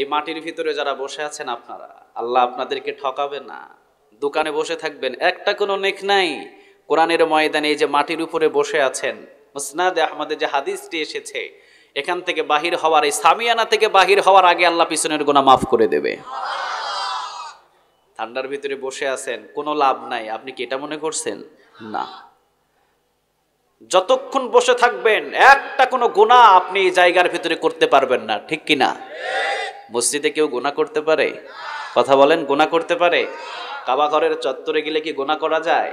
এই মাটির ভিতরে যারা বসে আছেন আপনারা আল্লাহ আপনাদেরকে ঠকাবে না দোকানে বসে থাকবেন একটা কোনো নেক নাই কোরআনের ময়দানে এই যে মাটির উপরে বসে আছেন মুসনাদে আহমদের যে হাদিসটি এসেছে এখান থেকে বাহির হওয়ার এই সামিয়ানা থেকে বাহির হওয়ার আগে আল্লাহ পিছনের গোনা মাফ করে দেবে ঠান্ডার ভিতরে বসে আছেন কোনো লাভ নাই আপনি কি এটা মনে করছেন না যতক্ষণ বসে থাকবেন একটা কোনো গুণা আপনি এই জায়গার ভিতরে করতে পারবেন না ঠিক কিনা না মসজিদে কেউ গোনা করতে পারে কথা বলেন গোনা করতে পারে কাবা ঘরের চত্বরে গেলে কি গোনা করা যায়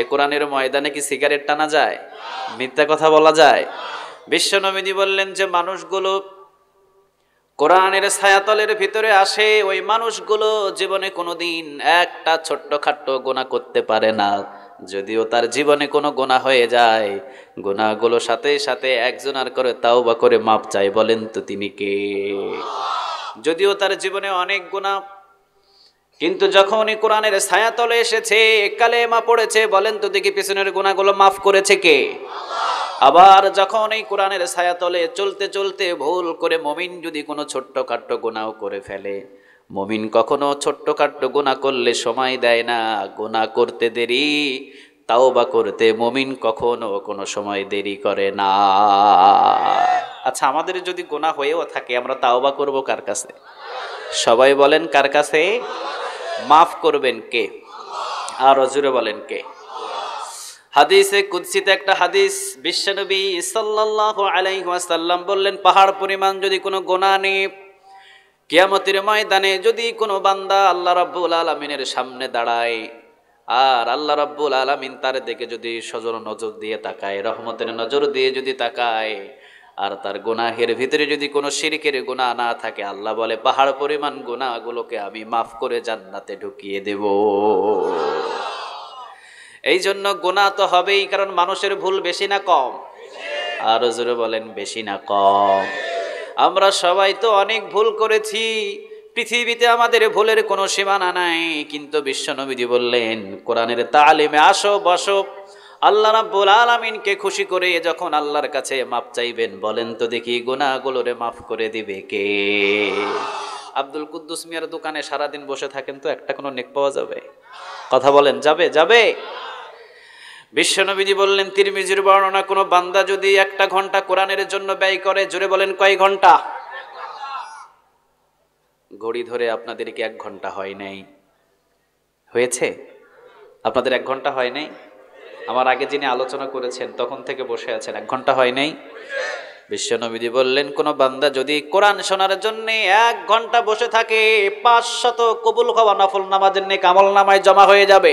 এ কোরআনের ময়দানে কি সিগারেট টানা যায় মিথ্যা কথা বলা যায় বিশ্বনমিনী বললেন যে মানুষগুলো কোরআনের ছায়াতলের ভিতরে আসে ওই মানুষগুলো জীবনে কোনোদিন একটা ছোট্ট খাট্ট গোনা করতে পারে না যদিও তার জীবনে কোনো গোনা হয়ে যায় গোনাগুলো সাথে সাথে একজন আর করে তাও বা করে মাপ চাই বলেন তো তিনি কে যদিও তার জীবনে অনেক গুণা কিন্তু যখনই কোরআনের ছায়াতলে এসেছে মা পড়েছে বলেন তো দেখি পিছনের গুণাগুলো মাফ করেছে কে আবার যখন এই কোরআনের ছায়াতলে চলতে চলতে ভুল করে মমিন যদি কোনো ছোট্ট কাট্ট গুণাও করে ফেলে মমিন কখনো ছোট্ট কাট্ট গুণা করলে সময় দেয় না গুণা করতে দেরি তাও বা করতে মমিন কখনো কোনো সময় দেরি করে না আচ্ছা আমাদের যদি গোনা হয়েও থাকে আমরা তাও বা করবো কার কাছে সবাই বলেন কার কাছে মাফ করবেন কে আর অজুরে বলেন কে হাদিসে কুদ্সিতে একটা হাদিস বিশ্বনবী সাল্লাল্লাহু আলাইহি ওয়াসাল্লাম বললেন পাহাড় পরিমাণ যদি কোনো গোনা নেই কিয়ামতের ময়দানে যদি কোনো বান্দা আল্লাহ রাব্বুল আলামিনের সামনে দাঁড়ায় আর আল্লাহ রাব্বুল আলমিন তার দিকে যদি সজর নজর দিয়ে তাকায় রহমতের নজর দিয়ে যদি তাকায় আর তার গুনাহের ভিতরে যদি কোনো শিরিকের গুণা না থাকে আল্লাহ বলে পাহাড় পরিমাণ গুণাগুলোকে আমি মাফ করে জান্নাতে ঢুকিয়ে দেব এই জন্য গুণা তো হবেই কারণ মানুষের ভুল বেশি না কম আর জোরে বলেন বেশি না কম আমরা সবাই তো অনেক ভুল করেছি পৃথিবীতে আমাদের ভুলের কোনো সীমানা নাই কিন্তু নবীজি বললেন কোরআনের তালিমে আসো বসো আল্লাহ রাব্বুল আলামিনকে খুশি করে যখন আল্লাহর কাছে মাপ চাইবেন বলেন তো দেখি গুনাহগুলোরে মাফ করে দিবে কে আব্দুল কুদ্দুস মিয়ার দোকানে সারাদিন বসে থাকেন তো একটা কোনো নেক পাওয়া যাবে কথা বলেন যাবে যাবে বিশ্বনবীজি বললেন তিরমিজির বর্ণনা কোনো বান্দা যদি একটা ঘন্টা কোরআনের জন্য ব্যয় করে জোরে বলেন কয় ঘন্টা ঘড়ি ধরে আপনাদের কি এক ঘন্টা হয় নাই হয়েছে আপনাদের এক ঘন্টা হয় নাই আমার আগে যিনি আলোচনা করেছেন তখন থেকে বসে আছেন এক ঘন্টা হয় নাই বিশ্বনবীজি বললেন কোনো বান্দা যদি কোরআন শোনার জন্যে এক ঘন্টা বসে থাকে পাঁচশত কবুল হওয়া নফল নামাজের নিয়ে কামল নামায় জমা হয়ে যাবে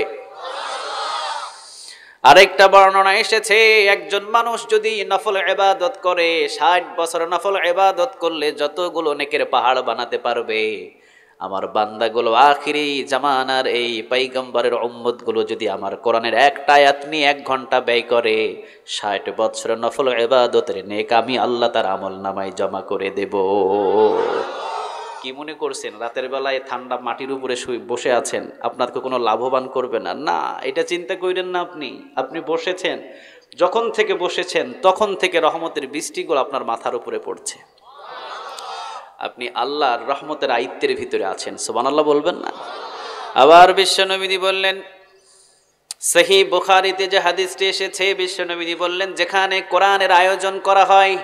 আরেকটা বর্ণনা এসেছে একজন মানুষ যদি নফল এবাদত করে ষাট বছর নফল এবাদত করলে যতগুলো নেকের পাহাড় বানাতে পারবে আমার বান্দাগুলো আখিরি জামানার এই পাইগম্বরের উম্মতগুলো যদি আমার কোরআনের একটা আয়াত নিয়ে এক ঘন্টা ব্যয় করে ষাট বছর নফল এবাদতের নেক আমি আল্লাহ তার আমল নামায় জমা করে দেব কি মনে করছেন রাতের বেলায় ঠান্ডা মাটির উপরে শুয়ে বসে আছেন আপনাকে কোনো লাভবান করবে না না এটা চিন্তা করেন না আপনি আপনি বসেছেন যখন থেকে বসেছেন তখন থেকে রহমতের বৃষ্টিগুলো আপনার মাথার উপরে পড়ছে আপনি আল্লাহর রহমতের আয়ত্তের ভিতরে আছেন সোমান আল্লাহ বলবেন না আবার বিশ্বনবিদি বললেন সেহী বুখারিতে যে হাদিসটি এসেছে বিশ্বনবিদি বললেন যেখানে কোরআনের আয়োজন করা হয়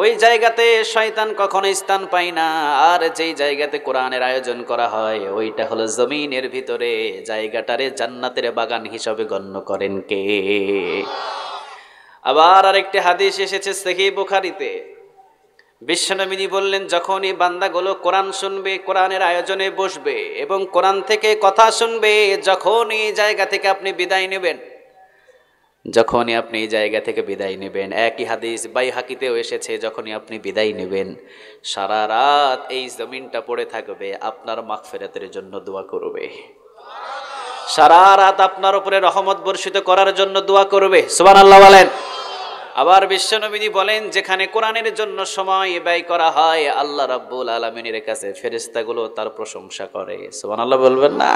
ওই জায়গাতে শয়তান কখনো স্থান পায় না আর যেই জায়গাতে কোরআনের আয়োজন করা হয় ওইটা হলো জমিনের ভিতরে জায়গাটারে জান্নাতের বাগান হিসাবে গণ্য করেন কে আবার আরেকটি হাদিস এসেছে সেহি বুখারিতে বিশ্বনবিনী বললেন যখনই বান্দাগুলো কোরআন শুনবে কোরআনের আয়োজনে বসবে এবং কোরআন থেকে কথা শুনবে যখনই জায়গা থেকে আপনি বিদায় নেবেন যখনই আপনি এই জায়গা থেকে বিদায় নেবেন একই হাদিস বাই হাকিতেও এসেছে যখনই আপনি বিদায় নেবেন সারা রাত এই জমিনটা পড়ে থাকবে আপনার মাখ ফেরাতের জন্য দোয়া করবে সারা রাত আপনার উপরে রহমত বর্ষিত করার জন্য দোয়া করবে সুবান আল্লাহ বলেন আবার বিশ্বনবীজি বলেন যেখানে কোরআনের জন্য সময় ব্যয় করা হয় আল্লাহ রাব্বুল আলমিনের কাছে ফেরিস্তাগুলো তার প্রশংসা করে সুবান আল্লাহ বলবেন না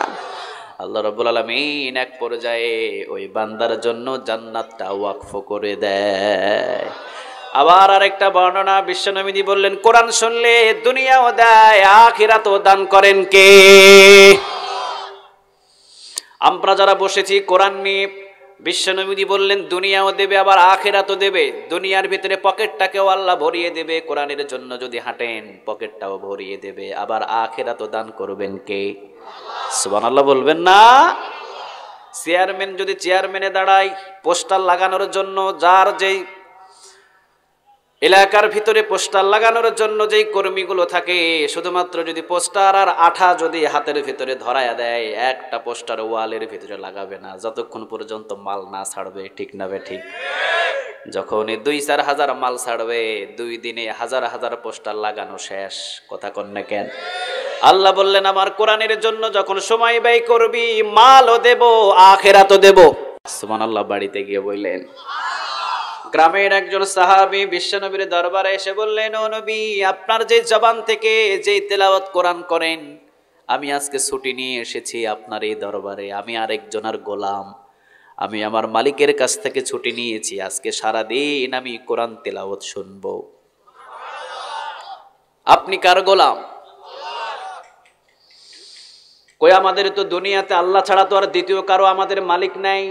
আল্লাহ রব্বুল আলমিন এক পর্যায়ে ওই বান্দার জন্য জান্নাতটা ওয়াকফ করে দেয় আবার আরেকটা বর্ণনা বিশ্বনমিনী বললেন কোরআন শুনলে দুনিয়াও দেয় আখিরাতও দান করেন কে আমরা যারা বসেছি কোরআন নিয়ে বিশ্বনবীদি বললেন দুনিয়াও দেবে আবার আখেরাতও দেবে দুনিয়ার ভিতরে পকেটটাকেও আল্লাহ ভরিয়ে দেবে কোরআনের জন্য যদি হাঁটেন পকেটটাও ভরিয়ে দেবে আবার আখেরাতও দান করবেন কে সুবান আল্লাহ বলবেন না চেয়ারম্যান যদি চেয়ারম্যানে দাঁড়ায় পোস্টার লাগানোর জন্য যার যেই এলাকার ভিতরে পোস্টার লাগানোর জন্য যেই কর্মীগুলো থাকে শুধুমাত্র যদি পোস্টার আর আঠা যদি হাতের ভিতরে ধরায়া দেয় একটা পোস্টার ওয়ালের ভিতরে লাগাবে না যতক্ষণ পর্যন্ত মাল না ছাড়বে ঠিক না বে ঠিক যখন দুই চার হাজার মাল ছাড়বে দুই দিনে হাজার হাজার পোস্টার লাগানো শেষ কথা কন্যা কেন আল্লাহ বললেন আমার কোরআনের জন্য যখন সময় ব্যয় করবি মালও দেব আখেরাতও দেব সুমান আল্লাহ বাড়িতে গিয়ে বললেন গ্রামের একজন সাহাবি বিশ্বনবীর দরবারে এসে বললেন ও নবী আপনার যে জবান থেকে যে তেলাওয়াত কোরআন করেন আমি আজকে ছুটি নিয়ে এসেছি আপনার এই দরবারে আমি আরেকজনের গোলাম আমি আমার মালিকের কাছ থেকে ছুটি নিয়েছি আজকে সারা দিন আমি কোরআন তেলাওয়াত শুনব আপনি কার গোলাম কই আমাদের তো দুনিয়াতে আল্লাহ ছাড়া তো আর দ্বিতীয় কারো আমাদের মালিক নাই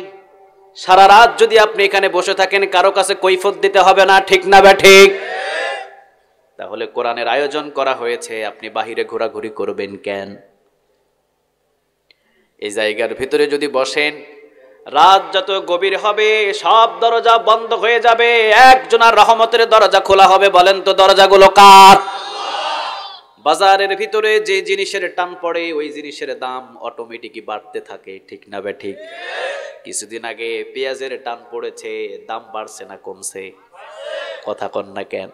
সারা রাত যদি আপনি এখানে বসে থাকেন কারো কাছে কৈফত দিতে হবে না ঠিক না বা ঠিক তাহলে কোরআনের আয়োজন করা হয়েছে আপনি বাহিরে ঘোরাঘুরি করবেন কেন এই জায়গার ভিতরে যদি বসেন রাত যত গভীর হবে সব দরজা বন্ধ হয়ে যাবে একজনার রহমতের দরজা খোলা হবে বলেন তো দরজাগুলো কার বাজারের ভিতরে যে জিনিসের টান পড়ে ওই জিনিসের দাম অটোমেটিকই বাড়তে থাকে ঠিক না বে ঠিক কিছুদিন আগে পেঁয়াজের টান পড়েছে দাম বাড়ছে না কমছে কথা কন না কেন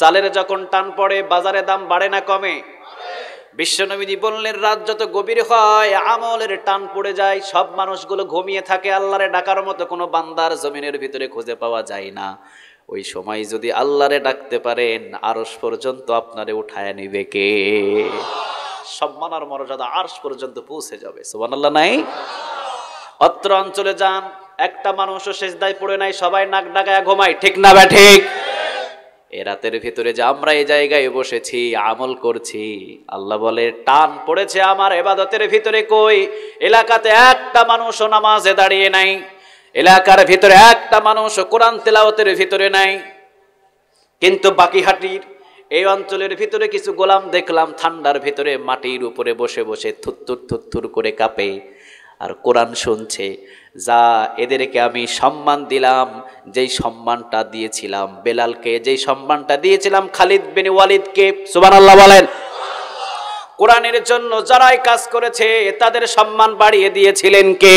চালের যখন টান পড়ে বাজারে দাম বাড়ে না কমে বিশ্বনবীজি বললেন রাত যত গভীর হয় আমলের টান পড়ে যায় সব মানুষগুলো ঘুমিয়ে থাকে আল্লাহরে ডাকার মতো কোনো বান্দার জমিনের ভিতরে খুঁজে পাওয়া যায় না ওই সময় যদি আল্লাহরে ডাকতে পারেন আরস পর্যন্ত আপনারে উঠায় নিবে কে সম্মানার মর্যাদা আরস পর্যন্ত পৌঁছে যাবে সুবান আল্লাহ নাই অত্র অঞ্চলে যান একটা মানুষও শেষদায় পড়ে নাই সবাই নাক ডাকায় ঘুমায় ঠিক না ব্যা ঠিক এ রাতের ভিতরে যে আমরা এই জায়গায় বসেছি আমল করছি আল্লাহ বলে টান পড়েছে আমার এবাদতের ভিতরে কই এলাকাতে একটা মানুষও নামাজে দাঁড়িয়ে নাই এলাকার ভিতরে একটা মানুষ কোরআন তেলাওতের ভিতরে নাই কিন্তু বাকিহাটির এই অঞ্চলের ভিতরে কিছু গোলাম দেখলাম ঠান্ডার ভিতরে মাটির উপরে বসে বসে থুত্তুর থুত্তুর করে কাঁপে আর কোরআন শুনছে যা এদেরকে আমি সম্মান দিলাম যেই সম্মানটা দিয়েছিলাম বেলালকে যেই সম্মানটা দিয়েছিলাম খালিদ বিন ওয়ালিদকে সুবান আল্লাহ বলেন কোরআনের জন্য যারাই কাজ করেছে তাদের সম্মান বাড়িয়ে দিয়েছিলেন কে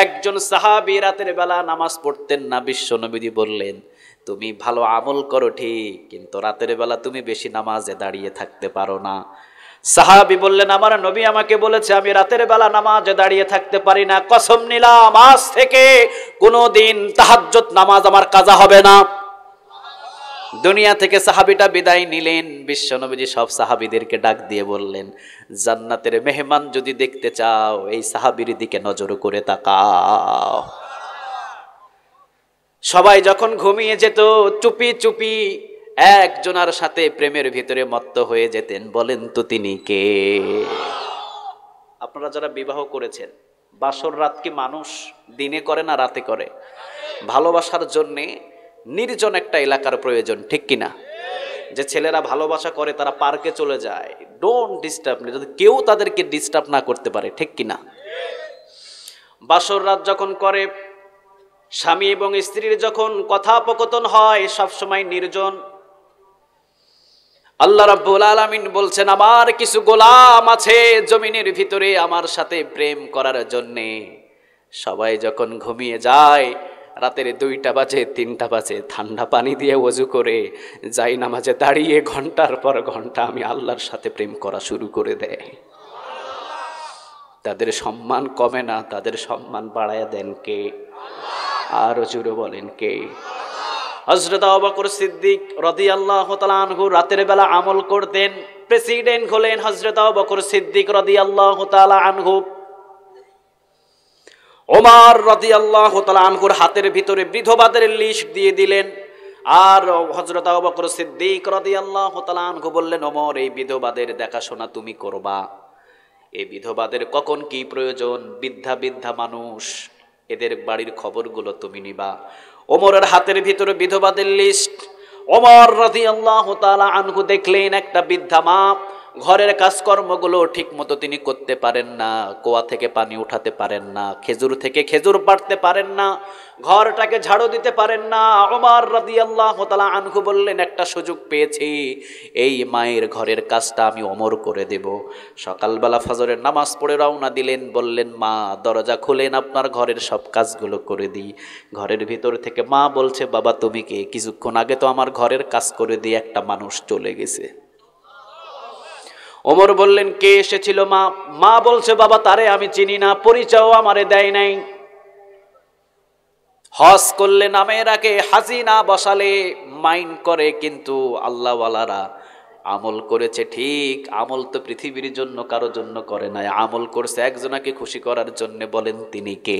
একজন সাহাবি রাতের বেলা নামাজ পড়তেন না বিশ্ব নবীদি বললেন তুমি ভালো আমল করো ঠিক কিন্তু রাতের বেলা তুমি বেশি নামাজে দাঁড়িয়ে থাকতে পারো না সাহাবি বললেন আমার নবী আমাকে বলেছে আমি রাতের বেলা নামাজে দাঁড়িয়ে থাকতে পারি না কসম নিলাম আজ থেকে কোনো দিন নামাজ আমার কাজা হবে না দুনিয়া থেকে সাহাবিটা বিদায় নিলেন বিশ্বনবীজি সব সাহাবিদেরকে ডাক দিয়ে বললেন জান্নাতের মেহমান যদি দেখতে চাও এই সাহাবির দিকে নজর করে তাকাও সবাই যখন ঘুমিয়ে যেত চুপি চুপি একজনার সাথে প্রেমের ভিতরে মত্ত হয়ে যেতেন বলেন তো তিনি কে আপনারা যারা বিবাহ করেছেন বাসর রাত কি মানুষ দিনে করে না রাতে করে ভালোবাসার জন্যে নির্জন একটা এলাকার প্রয়োজন ঠিক কিনা যে ছেলেরা ভালোবাসা করে তারা পার্কে চলে যায় ডোন্ট ডিস্টার্ব যদি কেউ তাদেরকে ডিস্টার্ব না করতে পারে ঠিক কিনা বাসর রাত যখন করে স্বামী এবং স্ত্রীর যখন কথাপকথন হয় সবসময় নির্জন আল্লাহ রাব্বুল আলামিন বলছেন আমার কিছু গোলাম আছে জমিনের ভিতরে আমার সাথে প্রেম করার জন্যে সবাই যখন ঘুমিয়ে যায় রাতের দুইটা বাজে তিনটা বাজে ঠান্ডা পানি দিয়ে অজু করে যাই নামাজে দাঁড়িয়ে ঘন্টার পর ঘন্টা আমি আল্লাহর সাথে প্রেম করা শুরু করে দেয় তাদের সম্মান কমে না তাদের সম্মান বাড়ায় দেন কে আর জুড়ে বলেন কে হজরত অবাকর সিদ্দিক রদি আল্লাহ তালানহু রাতের বেলা আমল করতেন প্রেসিডেন্ট হলেন হজরত অবাকর সিদ্দিক রদি আল্লাহ তালা আনহু ওমার রদি আল্লাহ আনহুর হাতের ভিতরে বিধবাদের লিস্ট দিয়ে দিলেন আর হজরত বকর সিদ্দিক রদি আল্লাহ আনহু বললেন ওমর এই বিধবাদের দেখাশোনা তুমি করবা এই বিধবাদের কখন কি প্রয়োজন বৃদ্ধা বৃদ্ধা মানুষ এদের বাড়ির খবরগুলো তুমি নিবা ওমরের হাতের ভিতরে বিধবাদের লিস্ট ওমর রদি আল্লাহ আনহু দেখলেন একটা বৃদ্ধা মা ঘরের কাজকর্মগুলো ঠিক মতো তিনি করতে পারেন না কোয়া থেকে পানি উঠাতে পারেন না খেজুর থেকে খেজুর পাড়তে পারেন না ঘরটাকে ঝাড়ু দিতে পারেন না আমার রাদি আল্লাহ তালা আনহু বললেন একটা সুযোগ পেয়েছি এই মায়ের ঘরের কাজটা আমি অমর করে দেব সকালবেলা ফজরের নামাজ পড়ে রওনা দিলেন বললেন মা দরজা খুলেন আপনার ঘরের সব কাজগুলো করে দিই ঘরের ভিতর থেকে মা বলছে বাবা তুমি কে কিছুক্ষণ আগে তো আমার ঘরের কাজ করে দিয়ে একটা মানুষ চলে গেছে ওমর বললেন কে এসেছিল মা মা বলছে বাবা তারে আমি চিনি না পরিচয় আমারে দেয় নাই হজ করলে নামের আগে হাজি না বসালে মাইন করে কিন্তু আল্লাহওয়ালারা আমল করেছে ঠিক আমল তো পৃথিবীর জন্য কারো জন্য করে নাই আমল করছে একজনাকে খুশি করার জন্য বলেন তিনি কে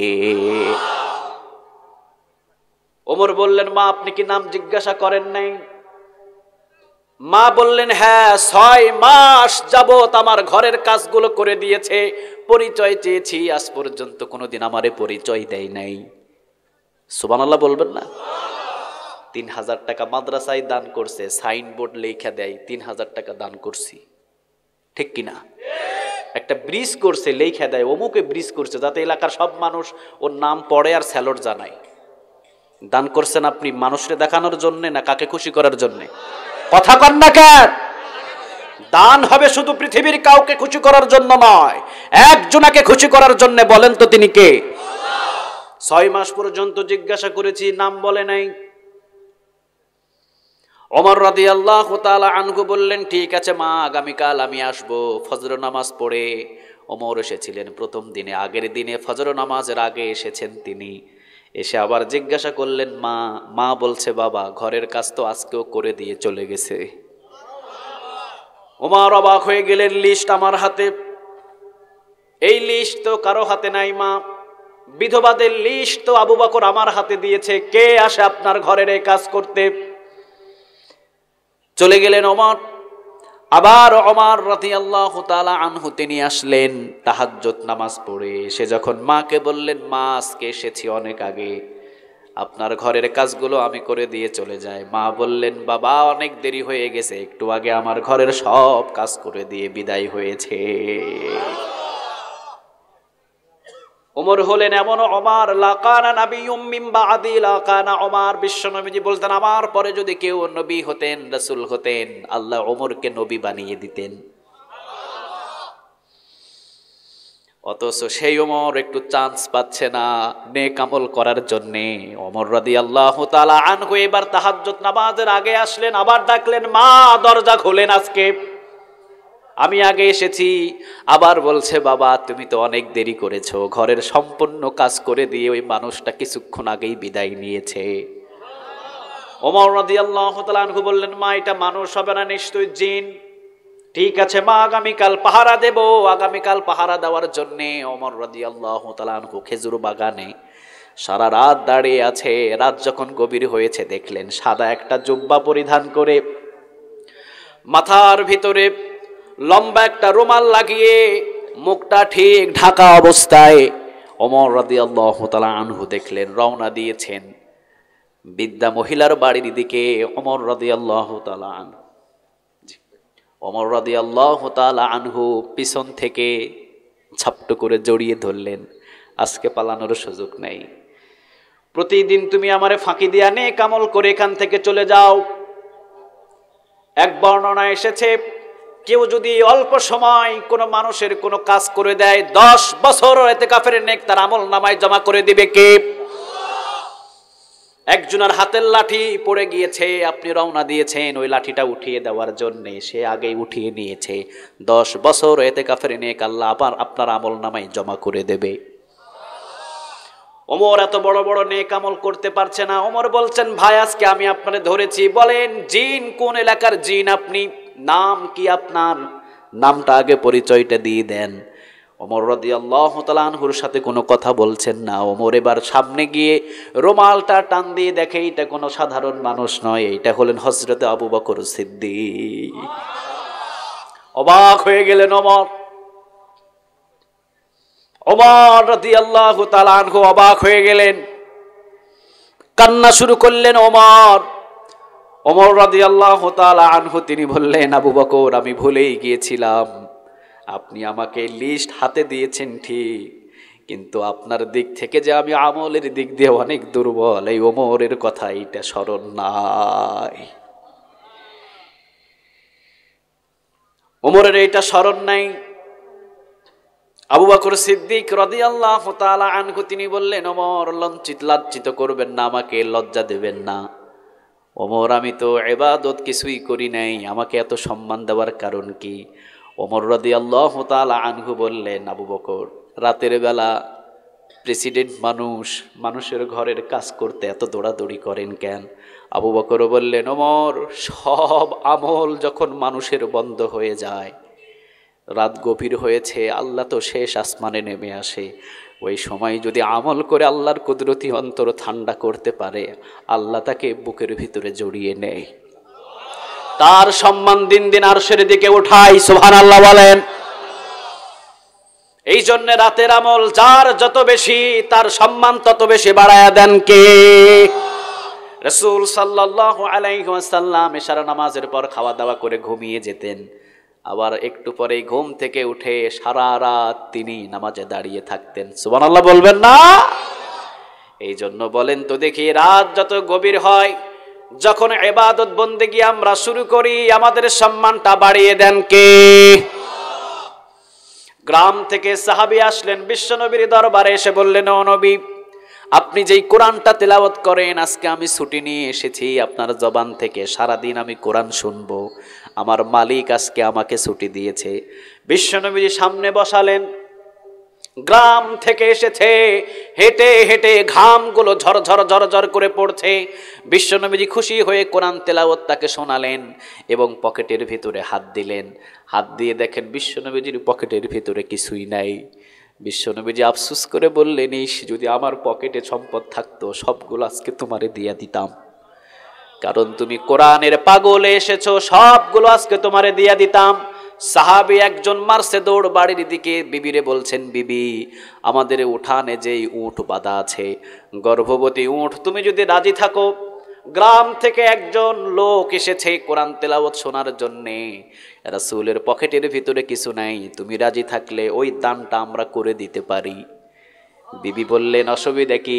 ওমর বললেন মা আপনি কি নাম জিজ্ঞাসা করেন নাই মা বললেন হ্যাঁ ছয় মাস যাবত আমার ঘরের কাজগুলো করে দিয়েছে পরিচয় চেয়েছি আজ পর্যন্ত কোনোদিন আমারে পরিচয় দেয় নাই সুবান আল্লাহ বলবেন না তিন হাজার টাকা মাদ্রাসায় দান করছে সাইনবোর্ড লেখা দেয় তিন হাজার টাকা দান করছি ঠিক কিনা একটা ব্রিজ করছে লেখা দেয় অমুকে ব্রিজ করছে যাতে এলাকার সব মানুষ ওর নাম পড়ে আর স্যালোট জানায় দান করছেন আপনি মানুষকে দেখানোর জন্যে না কাকে খুশি করার জন্যে কথা কন না কেন দান হবে শুধু পৃথিবীর কাউকে খুশি করার জন্য নয় একজনাকে খুশি করার জন্য বলেন তো তিনি কে ছয় মাস পর্যন্ত জিজ্ঞাসা করেছি নাম বলে নাই অমর রাদি আল্লাহ আনকু বললেন ঠিক আছে মা আগামীকাল আমি আসব ফজর নামাজ পড়ে অমর এসেছিলেন প্রথম দিনে আগের দিনে ফজর নামাজের আগে এসেছেন তিনি এসে আবার জিজ্ঞাসা করলেন মা মা বলছে বাবা ঘরের কাজ তো আজকেও করে দিয়ে চলে গেছে ওমার অবাক হয়ে গেলেন লিস্ট আমার হাতে এই লিস্ট তো কারো হাতে নাই মা বিধবাদের লিস্ট তো আবু বাকর আমার হাতে দিয়েছে কে আসে আপনার ঘরের এই কাজ করতে চলে গেলেন অমর আবার অমার রতি আল্লাহ তালা আনহু তিনি আসলেন তাহাজ্জত নামাজ পড়ে সে যখন মাকে বললেন মা আজকে এসেছি অনেক আগে আপনার ঘরের কাজগুলো আমি করে দিয়ে চলে যাই মা বললেন বাবা অনেক দেরি হয়ে গেছে একটু আগে আমার ঘরের সব কাজ করে দিয়ে বিদায় হয়েছে ওমর হলেন এমন অমার লাকানা নাবি আদি লাকানা অমার বিশ্বনবীজি বলতেন আমার পরে যদি কেউ নবী হতেন রসুল হতেন আল্লাহ ওমরকে নবী বানিয়ে দিতেন অথচ সেই ওমর একটু চান্স পাচ্ছে না নে কামল করার জন্যে অমর রাদি আল্লাহ তালা আন হয়ে এবার তাহাজ নামাজের আগে আসলেন আবার ডাকলেন মা দরজা খোলেন আজকে আমি আগে এসেছি আবার বলছে বাবা তুমি তো অনেক দেরি করেছ ঘরের সম্পূর্ণ কাজ করে দিয়ে ওই মানুষটা কিছুক্ষণ আগেই বিদায় নিয়েছে ওমর নদী বললেন মা এটা মানুষ হবে না নিশ্চয় জিন ঠিক আছে মা আগামীকাল পাহারা দেব আগামীকাল পাহারা দেওয়ার জন্যে অমর রদি আল্লাহ তালানহু খেজুর বাগানে সারা রাত দাঁড়িয়ে আছে রাত যখন গভীর হয়েছে দেখলেন সাদা একটা জুব্বা পরিধান করে মাথার ভিতরে লম্বা একটা রুমাল লাগিয়ে মুখটা ঠিক ঢাকা অবস্থায় অমর রাদি আল্লাহ আনহু দেখলেন রওনা দিয়েছেন বিদ্যা মহিলার বাড়ির দিকে অমর রাদি আল্লাহ আনহু অমর রাদি আল্লাহ আনহু পিছন থেকে ছাপটো করে জড়িয়ে ধরলেন আজকে পালানোর সুযোগ নেই প্রতিদিন তুমি আমারে ফাঁকি দিয়ে নে কামল করে এখান থেকে চলে যাও এক বর্ণনা এসেছে কেউ যদি অল্প সময় কোনো মানুষের কোনো কাজ করে দেয় দশ বছর এতে কাফের নেক তার আমল নামায় জমা করে দিবে কে একজনের হাতের লাঠি পড়ে গিয়েছে আপনি রওনা দিয়েছেন ওই লাঠিটা উঠিয়ে দেওয়ার জন্যে সে আগে উঠিয়ে নিয়েছে দশ বছর এতে কাফের নেক আল্লাহ আবার আপনার আমল নামায় জমা করে দেবে ওমর এত বড় বড় নেক আমল করতে পারছে না ওমর বলছেন ভাই আজকে আমি আপনারে ধরেছি বলেন জিন কোন এলাকার জিন আপনি নাম কি আপনার নামটা আগে পরিচয়টা দিয়ে দেন ওমর রদি আল্লাহ তালানহুর সাথে কোনো কথা বলছেন না ওমর এবার সামনে গিয়ে রোমালটা টান দিয়ে দেখে এটা কোনো সাধারণ মানুষ নয় এটা হলেন হজরতে আবু বকর সিদ্দি অবাক হয়ে গেলেন অমর অমর রদি আল্লাহ তালানহু অবাক হয়ে গেলেন কান্না শুরু করলেন অমর অমর রাজি আল্লাহ আনহু তিনি বললেন আবু বকর আমি ভুলেই গিয়েছিলাম আপনি আমাকে লিস্ট হাতে দিয়েছেন ঠিক কিন্তু আপনার দিক থেকে যে আমি আমলের দিক দিয়ে অনেক দুর্বল এই ওমরের কথা এটা স্মরণ নাই ওমরের এইটা স্মরণ নাই আবু বাকর সিদ্দিক রদি আল্লাহ আনকু তিনি বললেন অমর লঞ্চিত লাজ্জিত করবেন না আমাকে লজ্জা দেবেন না ওমর আমি তো এবাদত কিছুই করি নাই আমাকে এত সম্মান দেওয়ার কারণ কি ওমর রদি আল্লাহ তালা আনহু বললেন আবু বকর রাতের বেলা প্রেসিডেন্ট মানুষ মানুষের ঘরের কাজ করতে এত দৌড়াদৌড়ি করেন কেন আবু বকরও বললেন ওমর সব আমল যখন মানুষের বন্ধ হয়ে যায় রাত গভীর হয়েছে আল্লাহ তো শেষ আসমানে নেমে আসে ওই সময় যদি আমল করে আল্লাহর কুদরতি অন্তর ঠান্ডা করতে পারে আল্লাহ তাকে বুকের ভিতরে জড়িয়ে নেয় তার সম্মান দিন দিন আরশের দিকে উঠাই সোহান আল্লাহ বলেন এই জন্য রাতের আমল যার যত বেশি তার সম্মান তত বেশি বাড়ায় দেন কে রসুল সাল্লাহ আলাইসাল্লাম এশারা নামাজের পর খাওয়া দাওয়া করে ঘুমিয়ে যেতেন আবার একটু পরে ঘুম থেকে উঠে সারা রাত তিনি নামাজে দাঁড়িয়ে থাকতেন সুবান আল্লাহ বলবেন না এই জন্য বলেন তো দেখি রাত যত গভীর হয় যখন এবাদত বন্দে গিয়ে আমরা শুরু করি আমাদের সম্মানটা বাড়িয়ে দেন কে গ্রাম থেকে সাহাবি আসলেন বিশ্বনবীর দরবারে এসে বললেন ও নবী আপনি যেই কোরআনটা তেলাওয়াত করেন আজকে আমি ছুটি নিয়ে এসেছি আপনার জবান থেকে সারাদিন আমি কোরআন শুনবো আমার মালিক আজকে আমাকে ছুটি দিয়েছে বিশ্বনবীজি সামনে বসালেন গ্রাম থেকে এসেছে হেঁটে হেঁটে ঘামগুলো ঝরঝর ঝরঝর করে পড়ছে বিশ্বনবীজি খুশি হয়ে কোরআন তেলাওত তাকে শোনালেন এবং পকেটের ভিতরে হাত দিলেন হাত দিয়ে দেখেন বিশ্বনবীজির পকেটের ভিতরে কিছুই নাই বিশ্বনবীজি আফসুস করে বললেন ইস যদি আমার পকেটে সম্পদ থাকতো সবগুলো আজকে তোমারে দিয়ে দিতাম কারণ তুমি কোরআনের পাগলে এসেছো সবগুলো আজকে তোমারে দিয়া দিতাম সাহাবি একজন মারছে দৌড় বাড়ির দিকে বিবিরে বলছেন বিবি আমাদের উঠানে যেই উঠ বাঁধা আছে গর্ভবতী উঠ তুমি যদি রাজি থাকো গ্রাম থেকে একজন লোক এসেছে কোরআন তেলাওত শোনার জন্যে রাসুলের পকেটের ভিতরে কিছু নাই তুমি রাজি থাকলে ওই দানটা আমরা করে দিতে পারি বিবি বললেন অসুবিধা কি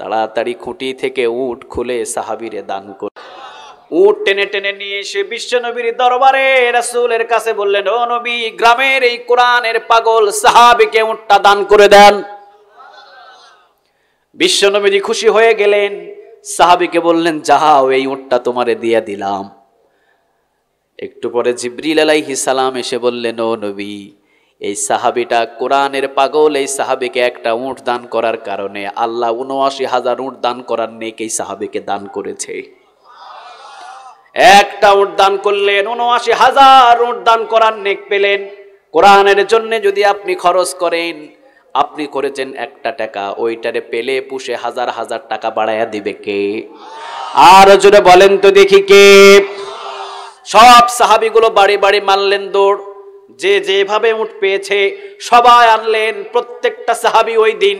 তাড়াতাড়ি খুঁটি থেকে উট খুলে সাহাবিরে দান করে উট টেনে টেনে নিয়ে এসে বিশ্বনবীর দরবারে রাসুলের কাছে বললেন ও নবী গ্রামের এই কোরআনের পাগল সাহাবিকে উঠটা দান করে দেন বিশ্বনবীজি খুশি হয়ে গেলেন সাহাবিকে বললেন যাহাও এই উঠটা তোমারে দিয়ে দিলাম একটু পরে জিব্রিল আলাইহিসালাম সালাম এসে বললেন ও নবী এই সাহাবিটা কোরআনের পাগল এই সাহাবিকে একটা উঁট দান করার কারণে আল্লাহ উনআশি হাজার উঁট দান করার নেক এই সাহাবিকে দান করেছে একটা উঁট দান করলেন উনআশি হাজার উঁট দান করার নেক পেলেন কোরআনের জন্য যদি আপনি খরচ করেন আপনি করেছেন একটা টাকা ওইটারে পেলে পুষে হাজার হাজার টাকা বাড়াইয়া দিবে কে আর জোরে বলেন তো দেখি কে সব সাহাবিগুলো বাড়ি বাড়ি মারলেন দৌড় যে যেভাবে উঠ পেয়েছে সবাই আনলেন প্রত্যেকটা সাহাবি ওই দিন